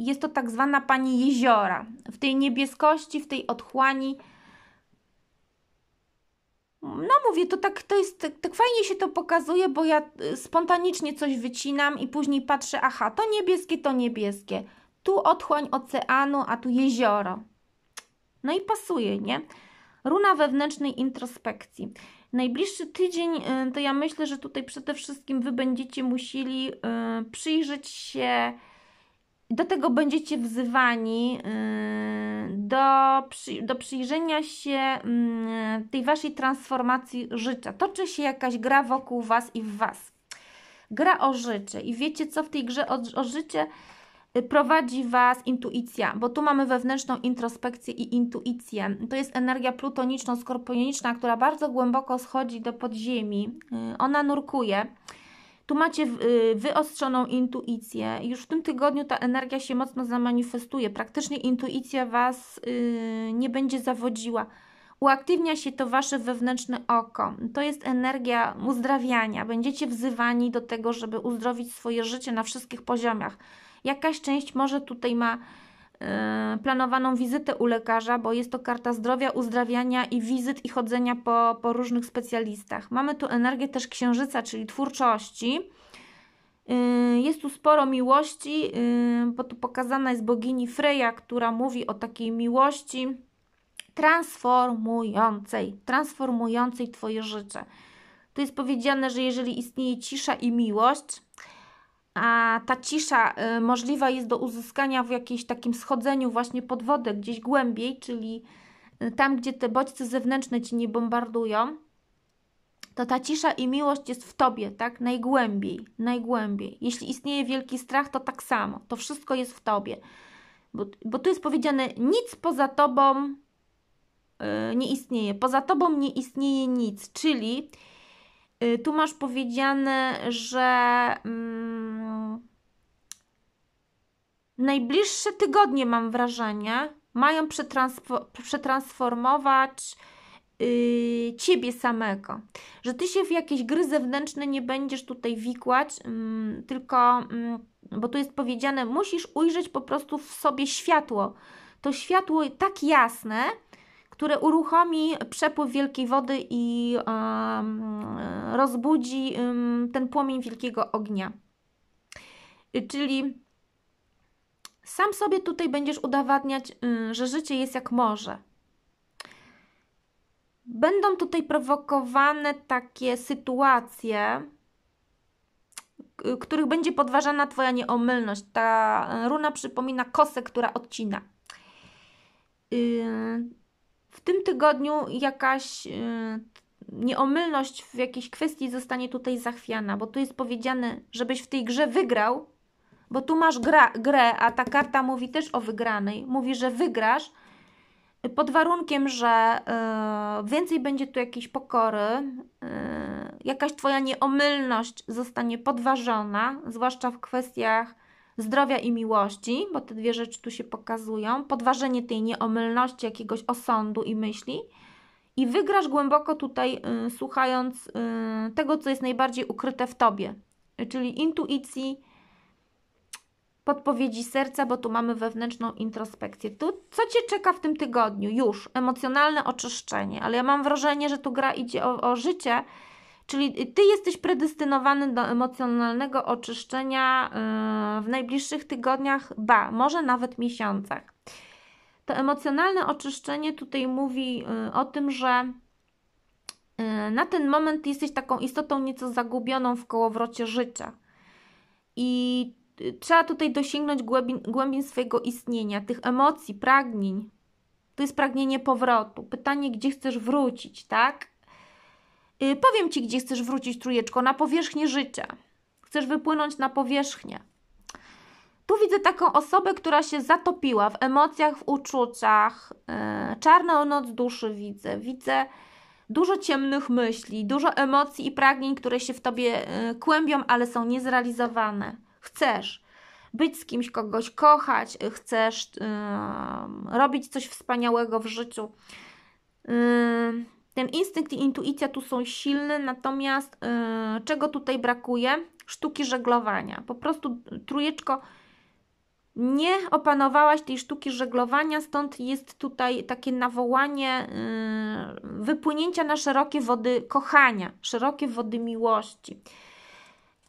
jest to tak zwana pani jeziora. W tej niebieskości, w tej otchłani. No mówię, to tak, to jest, tak, tak fajnie się to pokazuje, bo ja y, spontanicznie coś wycinam i później patrzę, aha, to niebieskie, to niebieskie. Tu otchłań oceanu, a tu jezioro. No i pasuje, nie? Runa wewnętrznej introspekcji. Najbliższy tydzień y, to ja myślę, że tutaj przede wszystkim Wy będziecie musieli y, przyjrzeć się do tego będziecie wzywani y, do, do przyjrzenia się y, tej waszej transformacji życia. Toczy się jakaś gra wokół was i w was. Gra o życie i wiecie, co w tej grze o, o życie y, prowadzi Was intuicja, bo tu mamy wewnętrzną introspekcję i intuicję. To jest energia plutoniczno-skorpioniczna, która bardzo głęboko schodzi do podziemi. Ona nurkuje tu macie y, wyostrzoną intuicję. Już w tym tygodniu ta energia się mocno zamanifestuje. Praktycznie intuicja Was y, nie będzie zawodziła. Uaktywnia się to Wasze wewnętrzne oko. To jest energia uzdrawiania. Będziecie wzywani do tego, żeby uzdrowić swoje życie na wszystkich poziomach. Jakaś część może tutaj ma E, planowaną wizytę u lekarza, bo jest to karta zdrowia, uzdrawiania i wizyt i chodzenia po, po różnych specjalistach. Mamy tu energię też księżyca, czyli twórczości. E, jest tu sporo miłości, e, bo tu pokazana jest bogini Freja, która mówi o takiej miłości transformującej, transformującej Twoje życie. Tu jest powiedziane, że jeżeli istnieje cisza i miłość, a ta cisza y, możliwa jest do uzyskania w jakimś takim schodzeniu właśnie pod wodę, gdzieś głębiej, czyli y, tam, gdzie te bodźce zewnętrzne Ci nie bombardują, to ta cisza i miłość jest w Tobie, tak? Najgłębiej, najgłębiej. Jeśli istnieje wielki strach, to tak samo. To wszystko jest w Tobie. Bo, bo tu jest powiedziane, nic poza Tobą yy, nie istnieje. Poza Tobą nie istnieje nic. Czyli y, tu masz powiedziane, że... Mm, najbliższe tygodnie, mam wrażenie, mają przetransfo- przetransformować yy, ciebie samego. Że ty się w jakieś gry zewnętrzne nie będziesz tutaj wikłać, yy, tylko, yy, bo tu jest powiedziane, musisz ujrzeć po prostu w sobie światło. To światło tak jasne, które uruchomi przepływ wielkiej wody i rozbudzi ten płomień wielkiego ognia. Czyli sam sobie tutaj będziesz udowadniać, y, że życie jest jak morze. Będą tutaj prowokowane takie sytuacje, y, których będzie podważana Twoja nieomylność. Ta runa przypomina kosę, która odcina. Y, w tym tygodniu jakaś nieomylność w jakiejś kwestii zostanie tutaj zachwiana, bo tu jest powiedziane, żebyś w tej grze wygrał, bo tu masz gra, grę, a ta karta mówi też o wygranej. Mówi, że wygrasz pod warunkiem, że e, więcej będzie tu jakiejś pokory, e, jakaś Twoja nieomylność zostanie podważona, zwłaszcza w kwestiach zdrowia i miłości, bo te dwie rzeczy tu się pokazują, podważenie tej nieomylności, jakiegoś osądu i myśli. I wygrasz głęboko tutaj, e, słuchając tego, co jest najbardziej ukryte w tobie, czyli intuicji, podpowiedzi serca, bo tu mamy wewnętrzną introspekcję. Tu co Cię czeka w tym tygodniu? Już emocjonalne oczyszczenie, ale ja mam wrażenie, że tu gra idzie o, o życie, czyli Ty jesteś predestynowany do emocjonalnego oczyszczenia yy, w najbliższych tygodniach, ba, może nawet miesiącach. To emocjonalne oczyszczenie tutaj mówi yy, o tym, że yy, na ten moment jesteś taką istotą nieco zagubioną w kołowrocie życia. I Trzeba tutaj dosięgnąć głębin, głębin swojego istnienia, tych emocji, pragnień. To jest pragnienie powrotu. Pytanie, gdzie chcesz wrócić, tak? Yy, powiem Ci, gdzie chcesz wrócić, trójeczko, na powierzchnię życia. Chcesz wypłynąć na powierzchnię. Tu widzę taką osobę, która się zatopiła w emocjach, w uczuciach. Yy, czarną noc duszy widzę. Widzę dużo ciemnych myśli, dużo emocji i pragnień, które się w Tobie yy, kłębią, ale są niezrealizowane chcesz być z kimś, kogoś kochać, chcesz yy, robić coś wspaniałego w życiu. Yy, ten instynkt i intuicja tu są silne, natomiast yy, czego tutaj brakuje? Sztuki żeglowania. Po prostu trujeczko nie opanowałaś tej sztuki żeglowania, stąd jest tutaj takie nawołanie e, wypłynięcia na szerokie wody kochania, szerokie wody miłości.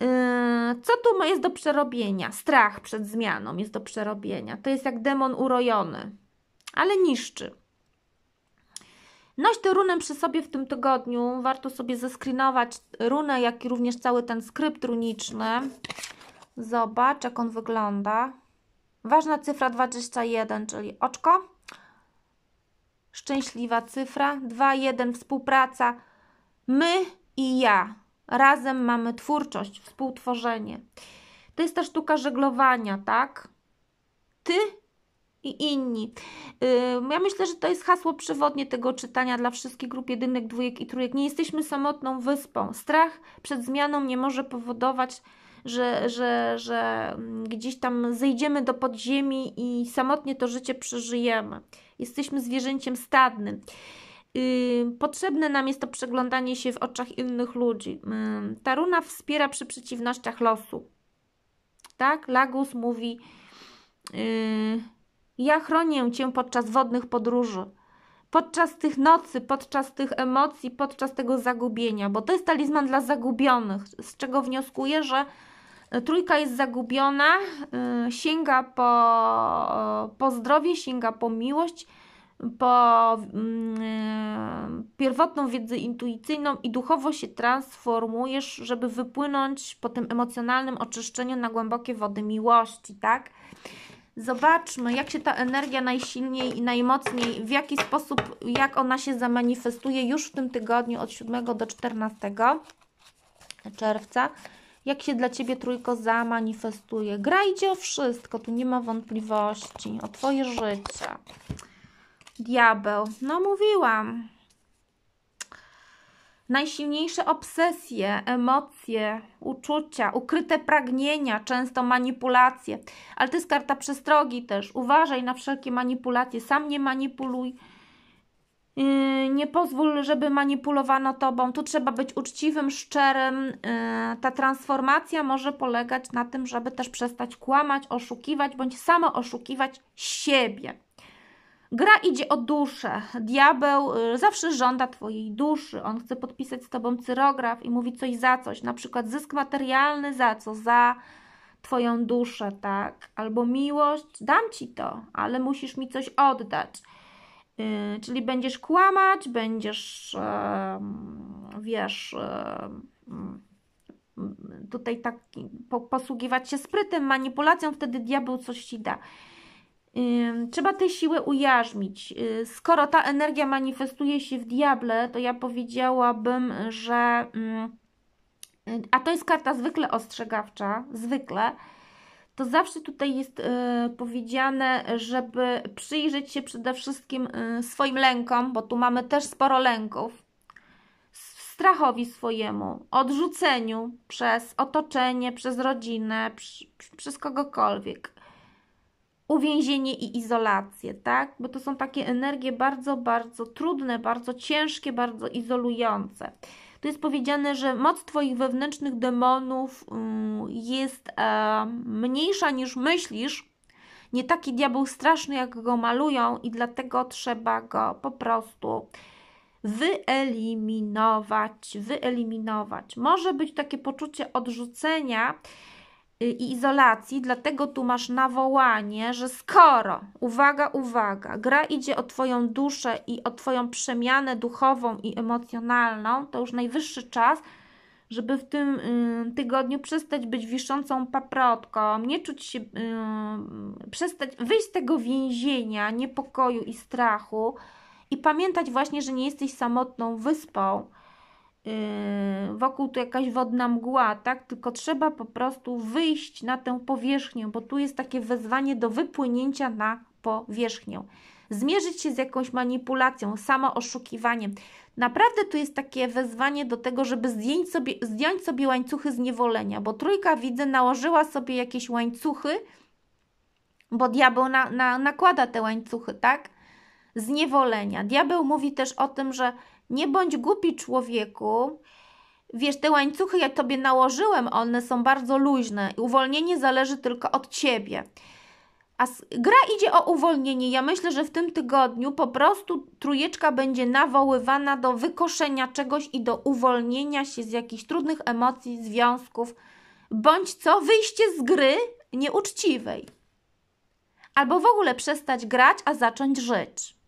Yy, co tu jest do przerobienia? Strach przed zmianą jest do przerobienia. To jest jak demon urojony, ale niszczy. Noś tę runę przy sobie w tym tygodniu. Warto sobie zeskrynować runę, jak i również cały ten skrypt runiczny. Zobacz, jak on wygląda. Ważna cyfra 21, czyli oczko. Szczęśliwa cyfra. 2, 1, współpraca. My i ja. Razem mamy twórczość, współtworzenie. To jest ta sztuka żeglowania, tak? Ty i inni. Ja myślę, że to jest hasło przewodnie tego czytania dla wszystkich grup jedynek, dwójek i trójek. Nie jesteśmy samotną wyspą. Strach przed zmianą nie może powodować, że, że, że gdzieś tam zejdziemy do podziemi i samotnie to życie przeżyjemy. Jesteśmy zwierzęciem stadnym potrzebne nam jest to przeglądanie się w oczach innych ludzi. Ta runa wspiera przy przeciwnościach losu. Tak? Lagus mówi: y, Ja chronię cię podczas wodnych podróży, podczas tych nocy, podczas tych emocji, podczas tego zagubienia, bo to jest talizman dla zagubionych, z czego wnioskuję, że trójka jest zagubiona, y, sięga po, po zdrowie, sięga po miłość po mm, e, pierwotną wiedzę intuicyjną i duchowo się transformujesz, żeby wypłynąć po tym emocjonalnym oczyszczeniu na głębokie wody miłości, tak? Zobaczmy, jak się ta energia najsilniej i najmocniej, w jaki sposób, jak ona się zamanifestuje już w tym tygodniu od 7 do 14 czerwca. Jak się dla Ciebie trójko zamanifestuje? Grajcie o wszystko, tu nie ma wątpliwości, o Twoje życie. Diabeł. No mówiłam. Najsilniejsze obsesje, emocje, uczucia, ukryte pragnienia, często manipulacje. Ale to jest karta przestrogi też. Uważaj na wszelkie manipulacje. Sam nie manipuluj. Yy, nie pozwól, żeby manipulowano tobą. Tu trzeba być uczciwym, szczerym. Yy, ta transformacja może polegać na tym, żeby też przestać kłamać, oszukiwać bądź samo oszukiwać siebie. Gra idzie o duszę. Diabeł y, zawsze żąda Twojej duszy. On chce podpisać z Tobą cyrograf i mówi coś za coś. Na przykład zysk materialny za co? Za Twoją duszę, tak? Albo miłość. Dam Ci to, ale musisz mi coś oddać. Yy, czyli będziesz kłamać, będziesz, yy, wiesz, yy, tutaj tak posługiwać się sprytem, manipulacją, wtedy diabeł coś ci da. Trzeba tę siłę ujarzmić. Y, skoro ta energia manifestuje się w diable, to ja powiedziałabym, że. Mm, a to jest karta zwykle ostrzegawcza, zwykle. To zawsze tutaj jest y, powiedziane, żeby przyjrzeć się przede wszystkim y, swoim lękom, bo tu mamy też sporo lęków. Strachowi swojemu, odrzuceniu przez otoczenie, przez rodzinę, przez kogokolwiek uwięzienie i izolację, tak? Bo to są takie energie bardzo, bardzo trudne, bardzo ciężkie, bardzo izolujące. Tu jest powiedziane, że moc Twoich wewnętrznych demonów mm, jest e, mniejsza niż myślisz. Nie taki diabeł straszny, jak go malują, i dlatego trzeba go po prostu wyeliminować. Wyeliminować. Może być takie poczucie odrzucenia, Y, i izolacji, dlatego tu masz nawołanie, że skoro, uwaga, uwaga, gra idzie o Twoją duszę i o Twoją przemianę duchową i emocjonalną, to już najwyższy czas, żeby w tym y, tygodniu przestać być wiszącą paprotką, nie czuć się, y, przestać wyjść z tego więzienia niepokoju i strachu i pamiętać właśnie, że nie jesteś samotną wyspą, Yy, wokół tu jakaś wodna mgła, tak? Tylko trzeba po prostu wyjść na tę powierzchnię, bo tu jest takie wezwanie do wypłynięcia na powierzchnię. Zmierzyć się z jakąś manipulacją, samooszukiwaniem. Naprawdę tu jest takie wezwanie do tego, żeby zdjąć sobie, zdjąć sobie łańcuchy zniewolenia, bo trójka, widzę, nałożyła sobie jakieś łańcuchy, bo diabeł na, na, nakłada te łańcuchy, tak? Zniewolenia. Diabeł mówi też o tym, że nie bądź głupi człowieku. Wiesz, te łańcuchy ja tobie nałożyłem, one są bardzo luźne. Uwolnienie zależy tylko od ciebie. A gra idzie o uwolnienie. Ja myślę, że w tym tygodniu po prostu trójeczka będzie nawoływana do wykoszenia czegoś i do uwolnienia się z jakichś trudnych emocji, związków, bądź co wyjście z gry nieuczciwej. Albo w ogóle przestać grać, a zacząć żyć.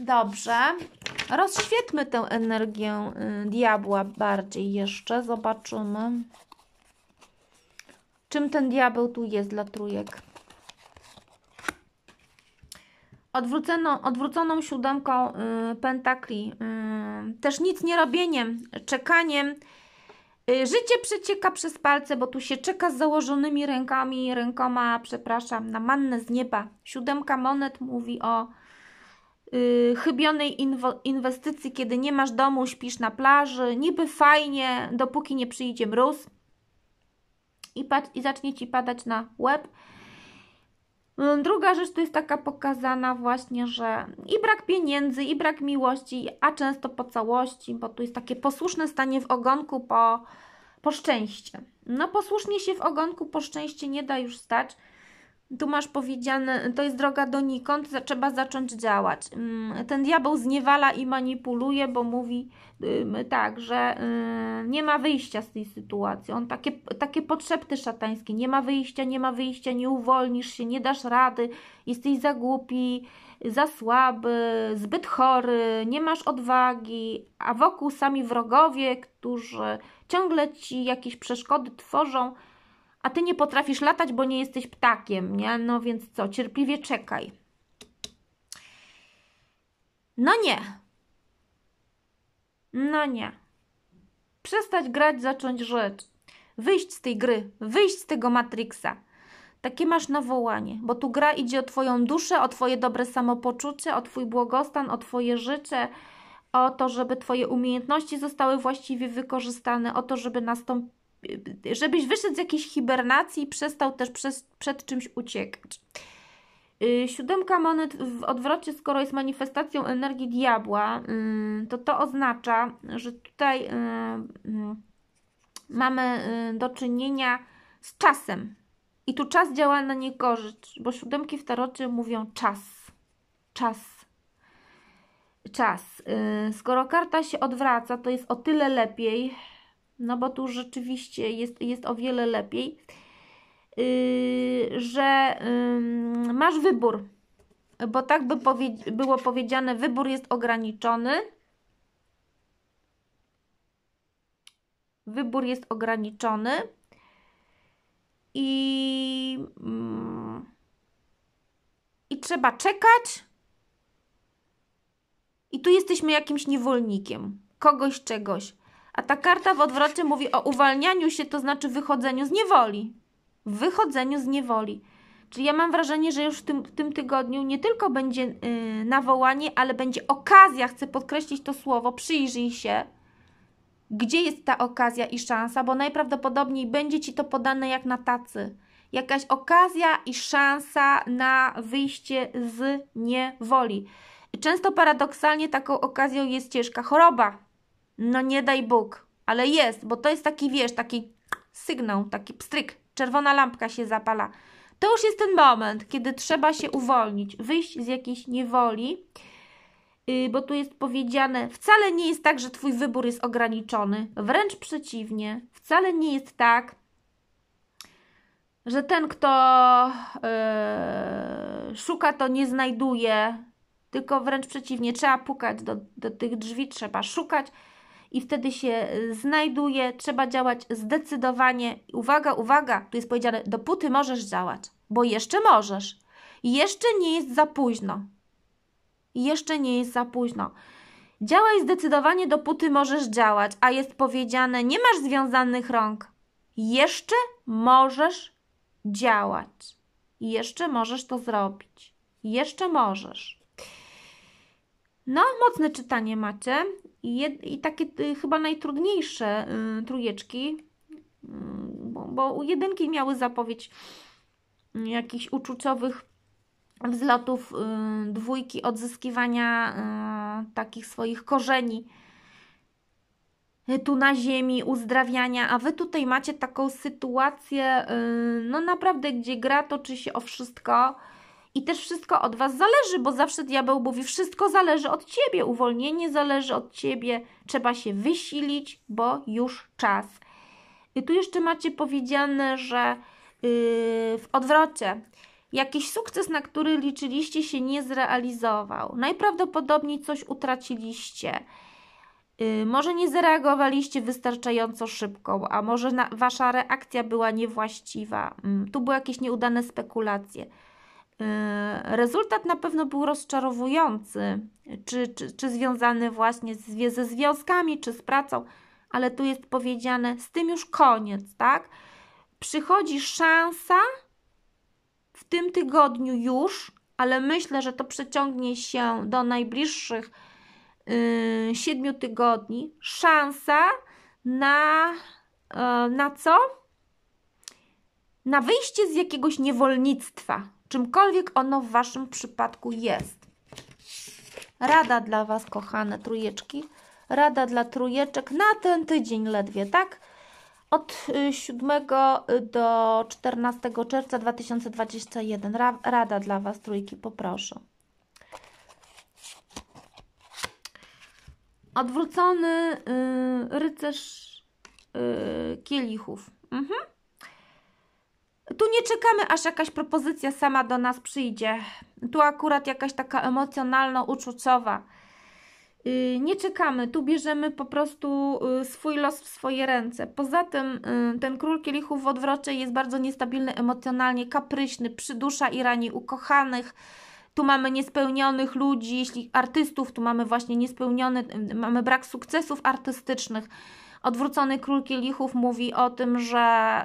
Dobrze. Rozświetlmy tę energię y, diabła bardziej jeszcze. Zobaczymy. Czym ten diabeł tu jest dla trójek? Odwróconą, odwróconą siódemką y, pentakli. Y, też nic nie robieniem, czekaniem. Y, życie przecieka przez palce, bo tu się czeka z założonymi rękami, rękoma, przepraszam, na mannę z nieba. Siódemka monet mówi o Y, chybionej inwestycji, kiedy nie masz domu, śpisz na plaży, niby fajnie, dopóki nie przyjdzie mróz i, i zacznie Ci padać na łeb. No, druga rzecz to jest taka pokazana właśnie, że i brak pieniędzy, i brak miłości, a często po całości, bo tu jest takie posłuszne stanie w ogonku po, po szczęście. No posłusznie się w ogonku po szczęście nie da już stać tu masz powiedziane, to jest droga donikąd, trzeba zacząć działać. Mm, ten diabeł zniewala i manipuluje, bo mówi tak, że y, nie ma wyjścia z tej sytuacji. On takie, takie podszepty szatańskie, nie ma wyjścia, nie ma wyjścia, nie uwolnisz się, nie dasz rady, jesteś za głupi, za słaby, zbyt chory, nie masz odwagi, a wokół sami wrogowie, którzy ciągle Ci jakieś przeszkody tworzą, a ty nie potrafisz latać, bo nie jesteś ptakiem, nie? No więc co, cierpliwie czekaj. No nie. No nie. Przestać grać, zacząć rzecz. Wyjść z tej gry, wyjść z tego Matrixa. Takie masz nawołanie, bo tu gra idzie o Twoją duszę, o Twoje dobre samopoczucie, o Twój błogostan, o Twoje życie, o to, żeby Twoje umiejętności zostały właściwie wykorzystane, o to, żeby nastąpił żebyś wyszedł z jakiejś hibernacji i przestał też przez, przed czymś uciekać. Y, siódemka monet w odwrocie, skoro jest manifestacją energii diabła, mm, to to oznacza, że tutaj y, mm, mamy y, do czynienia z czasem. I tu czas działa na niekorzyść, bo siódemki w tarocie mówią czas. Czas. Czas. Skoro karta się odwraca, to jest o tyle lepiej, no bo tu rzeczywiście jest, jest o wiele lepiej, yy, że yy, masz wybór, bo tak by powie było powiedziane, wybór jest ograniczony. Wybór jest ograniczony i, yy, i trzeba czekać. I tu jesteśmy jakimś niewolnikiem, kogoś, czegoś. A ta karta w odwrocie mówi o uwalnianiu się, to znaczy wychodzeniu z niewoli. Wychodzeniu z niewoli. Czyli ja mam wrażenie, że już w tym, w tym tygodniu nie tylko będzie yy, nawołanie, ale będzie okazja, chcę podkreślić to słowo, przyjrzyj się, gdzie jest ta okazja i szansa, bo najprawdopodobniej będzie Ci to podane jak na tacy. Jakaś okazja i szansa na wyjście z niewoli. Często paradoksalnie taką okazją jest ciężka choroba, no nie daj Bóg, ale jest, bo to jest taki, wiesz, taki sygnał, taki pstryk, czerwona lampka się zapala. To już jest ten moment, kiedy trzeba się uwolnić, wyjść z jakiejś niewoli, y, bo tu jest powiedziane, wcale nie jest tak, że Twój wybór jest ograniczony, wręcz przeciwnie, wcale nie jest tak, że ten, kto yy, szuka, to nie znajduje, tylko wręcz przeciwnie, trzeba pukać do, do tych drzwi, trzeba szukać, i wtedy się y, znajduje. Trzeba działać zdecydowanie. Uwaga, uwaga, tu jest powiedziane, dopóty możesz działać, bo jeszcze możesz. Jeszcze nie jest za późno. Jeszcze nie jest za późno. Działaj zdecydowanie, dopóty możesz działać, a jest powiedziane, nie masz związanych rąk. Jeszcze możesz działać. Jeszcze możesz to zrobić. Jeszcze możesz. No, mocne czytanie macie. I, i takie y, chyba najtrudniejsze y, trójeczki, y, bo, u jedynki miały zapowiedź jakichś uczuciowych wzlotów dwójki, odzyskiwania takich swoich korzeni tu na ziemi, uzdrawiania, a Wy tutaj macie taką sytuację, no naprawdę, gdzie gra toczy się o wszystko, i też wszystko od Was zależy, bo zawsze diabeł mówi: wszystko zależy od Ciebie, uwolnienie zależy od Ciebie, trzeba się wysilić, bo już czas. I tu jeszcze macie powiedziane, że yy, w odwrocie. Jakiś sukces, na który liczyliście, się nie zrealizował. Najprawdopodobniej coś utraciliście. Yy, może nie zareagowaliście wystarczająco szybko, a może na, wasza reakcja była niewłaściwa. Yy, tu były jakieś nieudane spekulacje E, rezultat na pewno był rozczarowujący, czy, czy, czy związany właśnie z, ze związkami, czy z pracą, ale tu jest powiedziane, z tym już koniec, tak? Przychodzi szansa w tym tygodniu już, ale myślę, że to przeciągnie się do najbliższych yy, siedmiu tygodni. Szansa na, yy, na co? Na wyjście z jakiegoś niewolnictwa czymkolwiek ono w Waszym przypadku jest. Rada dla Was, kochane trójeczki, rada dla trójeczek na ten tydzień ledwie, tak? Od 7 y, y, do 14 czerwca 2021. Rada dla Was, trójki, poproszę. Odwrócony yy, rycerz yy, kielichów. Mhm tu nie czekamy, aż jakaś propozycja sama do nas przyjdzie. Tu akurat jakaś taka emocjonalno uczucowa. Y, nie czekamy, tu bierzemy po prostu y, swój los w swoje ręce. Poza tym y, ten król kielichów w odwrocie jest bardzo niestabilny emocjonalnie, kapryśny, przydusza i rani ukochanych. Tu mamy niespełnionych ludzi, jeśli artystów, tu mamy właśnie niespełniony, mamy brak sukcesów artystycznych Odwrócony król kielichów mówi o tym, że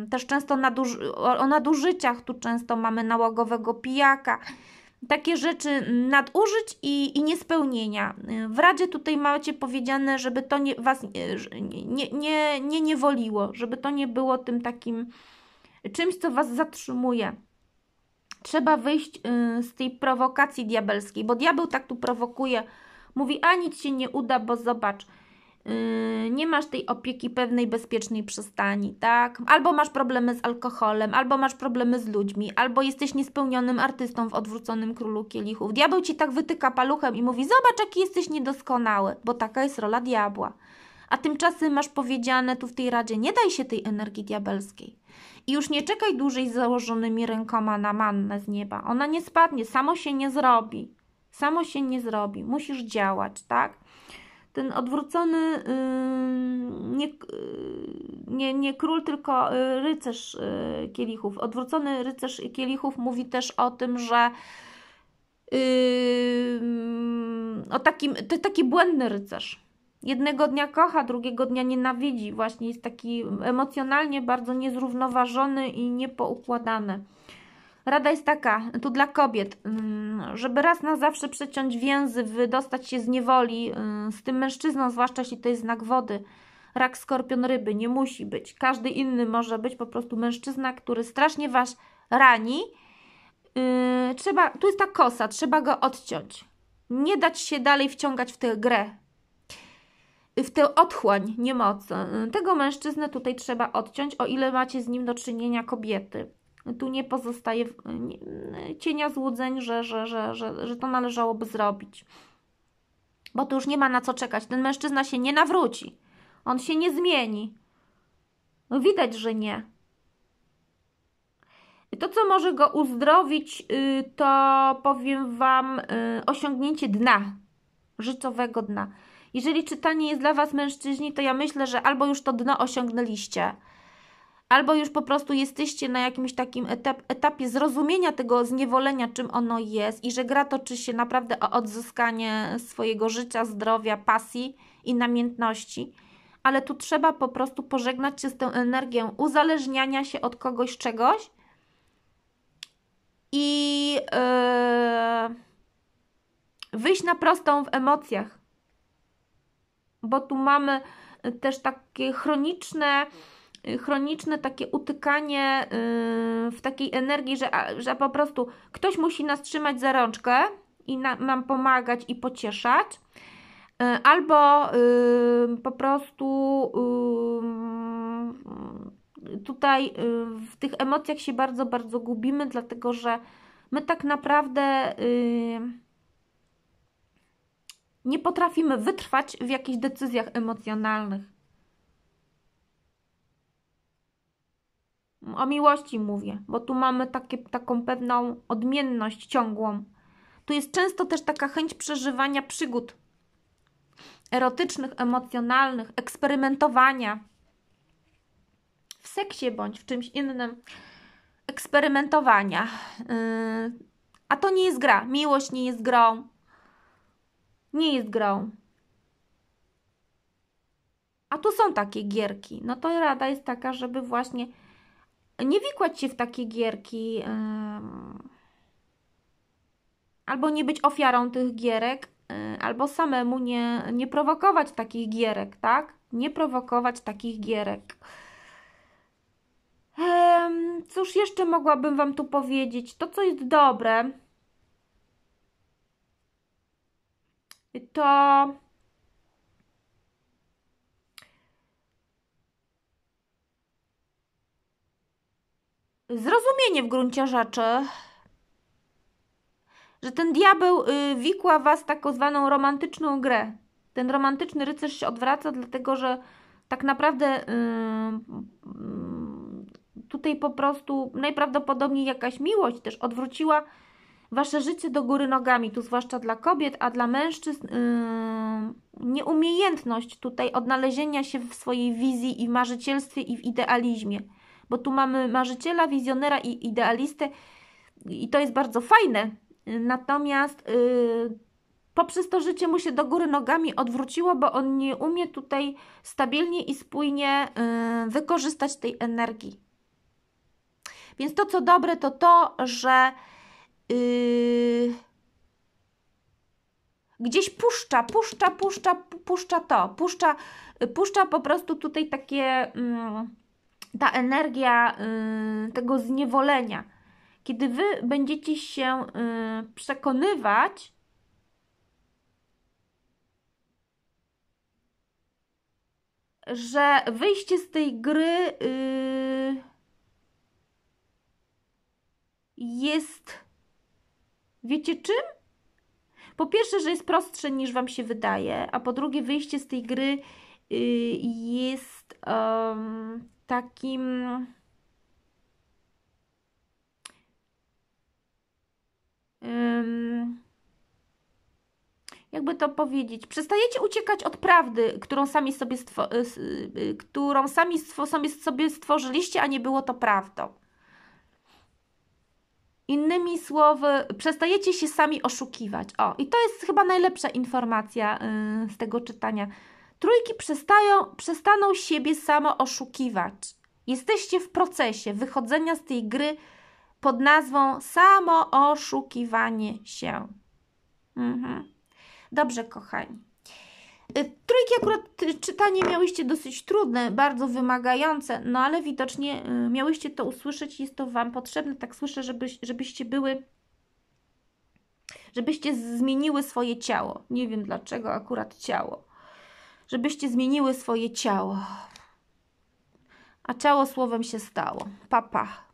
yy, też często naduży o nadużyciach, tu często mamy nałogowego pijaka. Takie rzeczy nadużyć i, i niespełnienia. W Radzie tutaj macie powiedziane, żeby to nie, was e, nie, nie, nie niewoliło, żeby to nie było tym takim czymś, co was zatrzymuje trzeba wyjść y, z tej prowokacji diabelskiej, bo diabeł tak tu prowokuje. Mówi, a nic się nie uda, bo zobacz, Y, nie masz tej opieki pewnej bezpiecznej przystani, tak? Albo masz problemy z alkoholem, albo masz problemy z ludźmi, albo jesteś niespełnionym artystą w odwróconym królu kielichów. Diabeł ci tak wytyka paluchem i mówi: Zobacz, jaki jesteś niedoskonały, bo taka jest rola diabła. A tymczasem masz powiedziane tu w tej radzie: nie daj się tej energii diabelskiej. I już nie czekaj dłużej z założonymi rękoma na mannę z nieba. Ona nie spadnie, samo się nie zrobi. Samo się nie zrobi. Musisz działać, tak? ten odwrócony nie, y, nie, nie król, tylko y, rycerz y, kielichów. Odwrócony rycerz kielichów mówi też o tym, że o takim, to jest taki błędny rycerz. Jednego dnia kocha, drugiego dnia nienawidzi. Właśnie jest taki emocjonalnie bardzo niezrównoważony i niepoukładany. Rada jest taka, tu dla kobiet, mm, żeby raz na zawsze przeciąć więzy, wydostać się z niewoli mm, z tym mężczyzną, zwłaszcza jeśli to jest znak wody. Rak, skorpion, ryby, nie musi być. Każdy inny może być po prostu mężczyzna, który strasznie Was rani. Yy, trzeba, tu jest ta kosa, trzeba go odciąć. Nie dać się dalej wciągać w tę grę, w tę otchłań niemocy. Yy, tego mężczyznę tutaj trzeba odciąć, o ile macie z nim do czynienia kobiety tu nie pozostaje mm, cienia złudzeń, że, że, że, że, że to należałoby zrobić. Bo tu już nie ma na co czekać. Ten mężczyzna się nie nawróci. On się nie zmieni. No widać, że nie. To, co może go uzdrowić, y, to powiem Wam y, osiągnięcie dna, życiowego dna. Jeżeli czytanie jest dla Was mężczyźni, to ja myślę, że albo już to dno osiągnęliście, albo już po prostu jesteście na jakimś takim etap, etapie zrozumienia tego zniewolenia, czym ono jest i że gra toczy się naprawdę o odzyskanie swojego życia, zdrowia, pasji i namiętności, ale tu trzeba po prostu pożegnać się z tą energią uzależniania się od kogoś, czegoś i yy, wyjść na prostą w emocjach, bo tu mamy też takie chroniczne chroniczne takie utykanie y, w takiej energii, że, że po prostu ktoś musi nas trzymać za rączkę i nam pomagać i pocieszać, y, albo y, po prostu tutaj w tych emocjach się bardzo, bardzo gubimy, dlatego że my tak naprawdę nie potrafimy wytrwać w jakichś decyzjach emocjonalnych O miłości mówię, bo tu mamy takie, taką pewną odmienność ciągłą. Tu jest często też taka chęć przeżywania przygód erotycznych, emocjonalnych, eksperymentowania w seksie bądź w czymś innym, eksperymentowania. Yy, a to nie jest gra. Miłość nie jest grą. Nie jest grą. A tu są takie gierki. No to rada jest taka, żeby właśnie nie wikłać się w takie gierki albo nie być ofiarą tych gierek, e, albo samemu nie, nie prowokować takich gierek, tak? Nie prowokować takich gierek. Cóż jeszcze mogłabym Wam tu powiedzieć? To, co jest dobre, to zrozumienie w gruncie rzeczy, że ten diabeł y, wikła was taką zwaną romantyczną grę. Ten romantyczny rycerz się odwraca, dlatego że tak naprawdę y, tutaj po prostu najprawdopodobniej jakaś miłość też odwróciła wasze życie do góry nogami, tu zwłaszcza dla kobiet, a dla mężczyzn y, nieumiejętność tutaj odnalezienia się w swojej wizji i w marzycielstwie i w idealizmie bo tu mamy marzyciela, wizjonera i idealistę i to jest bardzo fajne. Natomiast yy, poprzez to życie mu się do góry nogami odwróciło, bo on nie umie tutaj stabilnie i spójnie yy, wykorzystać tej energii. Więc to, co dobre, to to, że yy, gdzieś puszcza, puszcza, puszcza, puszcza to, puszcza, puszcza po prostu tutaj takie. Yy, ta energia y, tego zniewolenia. Kiedy wy będziecie się y, przekonywać, że wyjście z tej gry y, jest. Wiecie czym? Po pierwsze, że jest prostsze niż wam się wydaje, a po drugie, wyjście z tej gry jest. Um, takim. Jakby to powiedzieć, przestajecie uciekać od prawdy, którą sami sobie, stwo, y, y, którą sami stwo, sobie stworzyliście, a nie było to prawdą. Innymi słowy, przestajecie się sami oszukiwać. O, i to jest chyba najlepsza informacja y, z tego czytania. Trójki przestają, przestaną siebie samo oszukiwać. Jesteście w procesie wychodzenia z tej gry pod nazwą samo oszukiwanie się. Mhm. Dobrze, kochani. Y, trójki akurat y, czytanie miałyście dosyć trudne, bardzo wymagające, no ale widocznie y, miałyście to usłyszeć, jest to Wam potrzebne. Tak słyszę, żeby, żebyście były, żebyście zmieniły swoje ciało. Nie wiem dlaczego akurat ciało żebyście zmieniły swoje ciało. A ciało słowem się stało. Papa. Pa.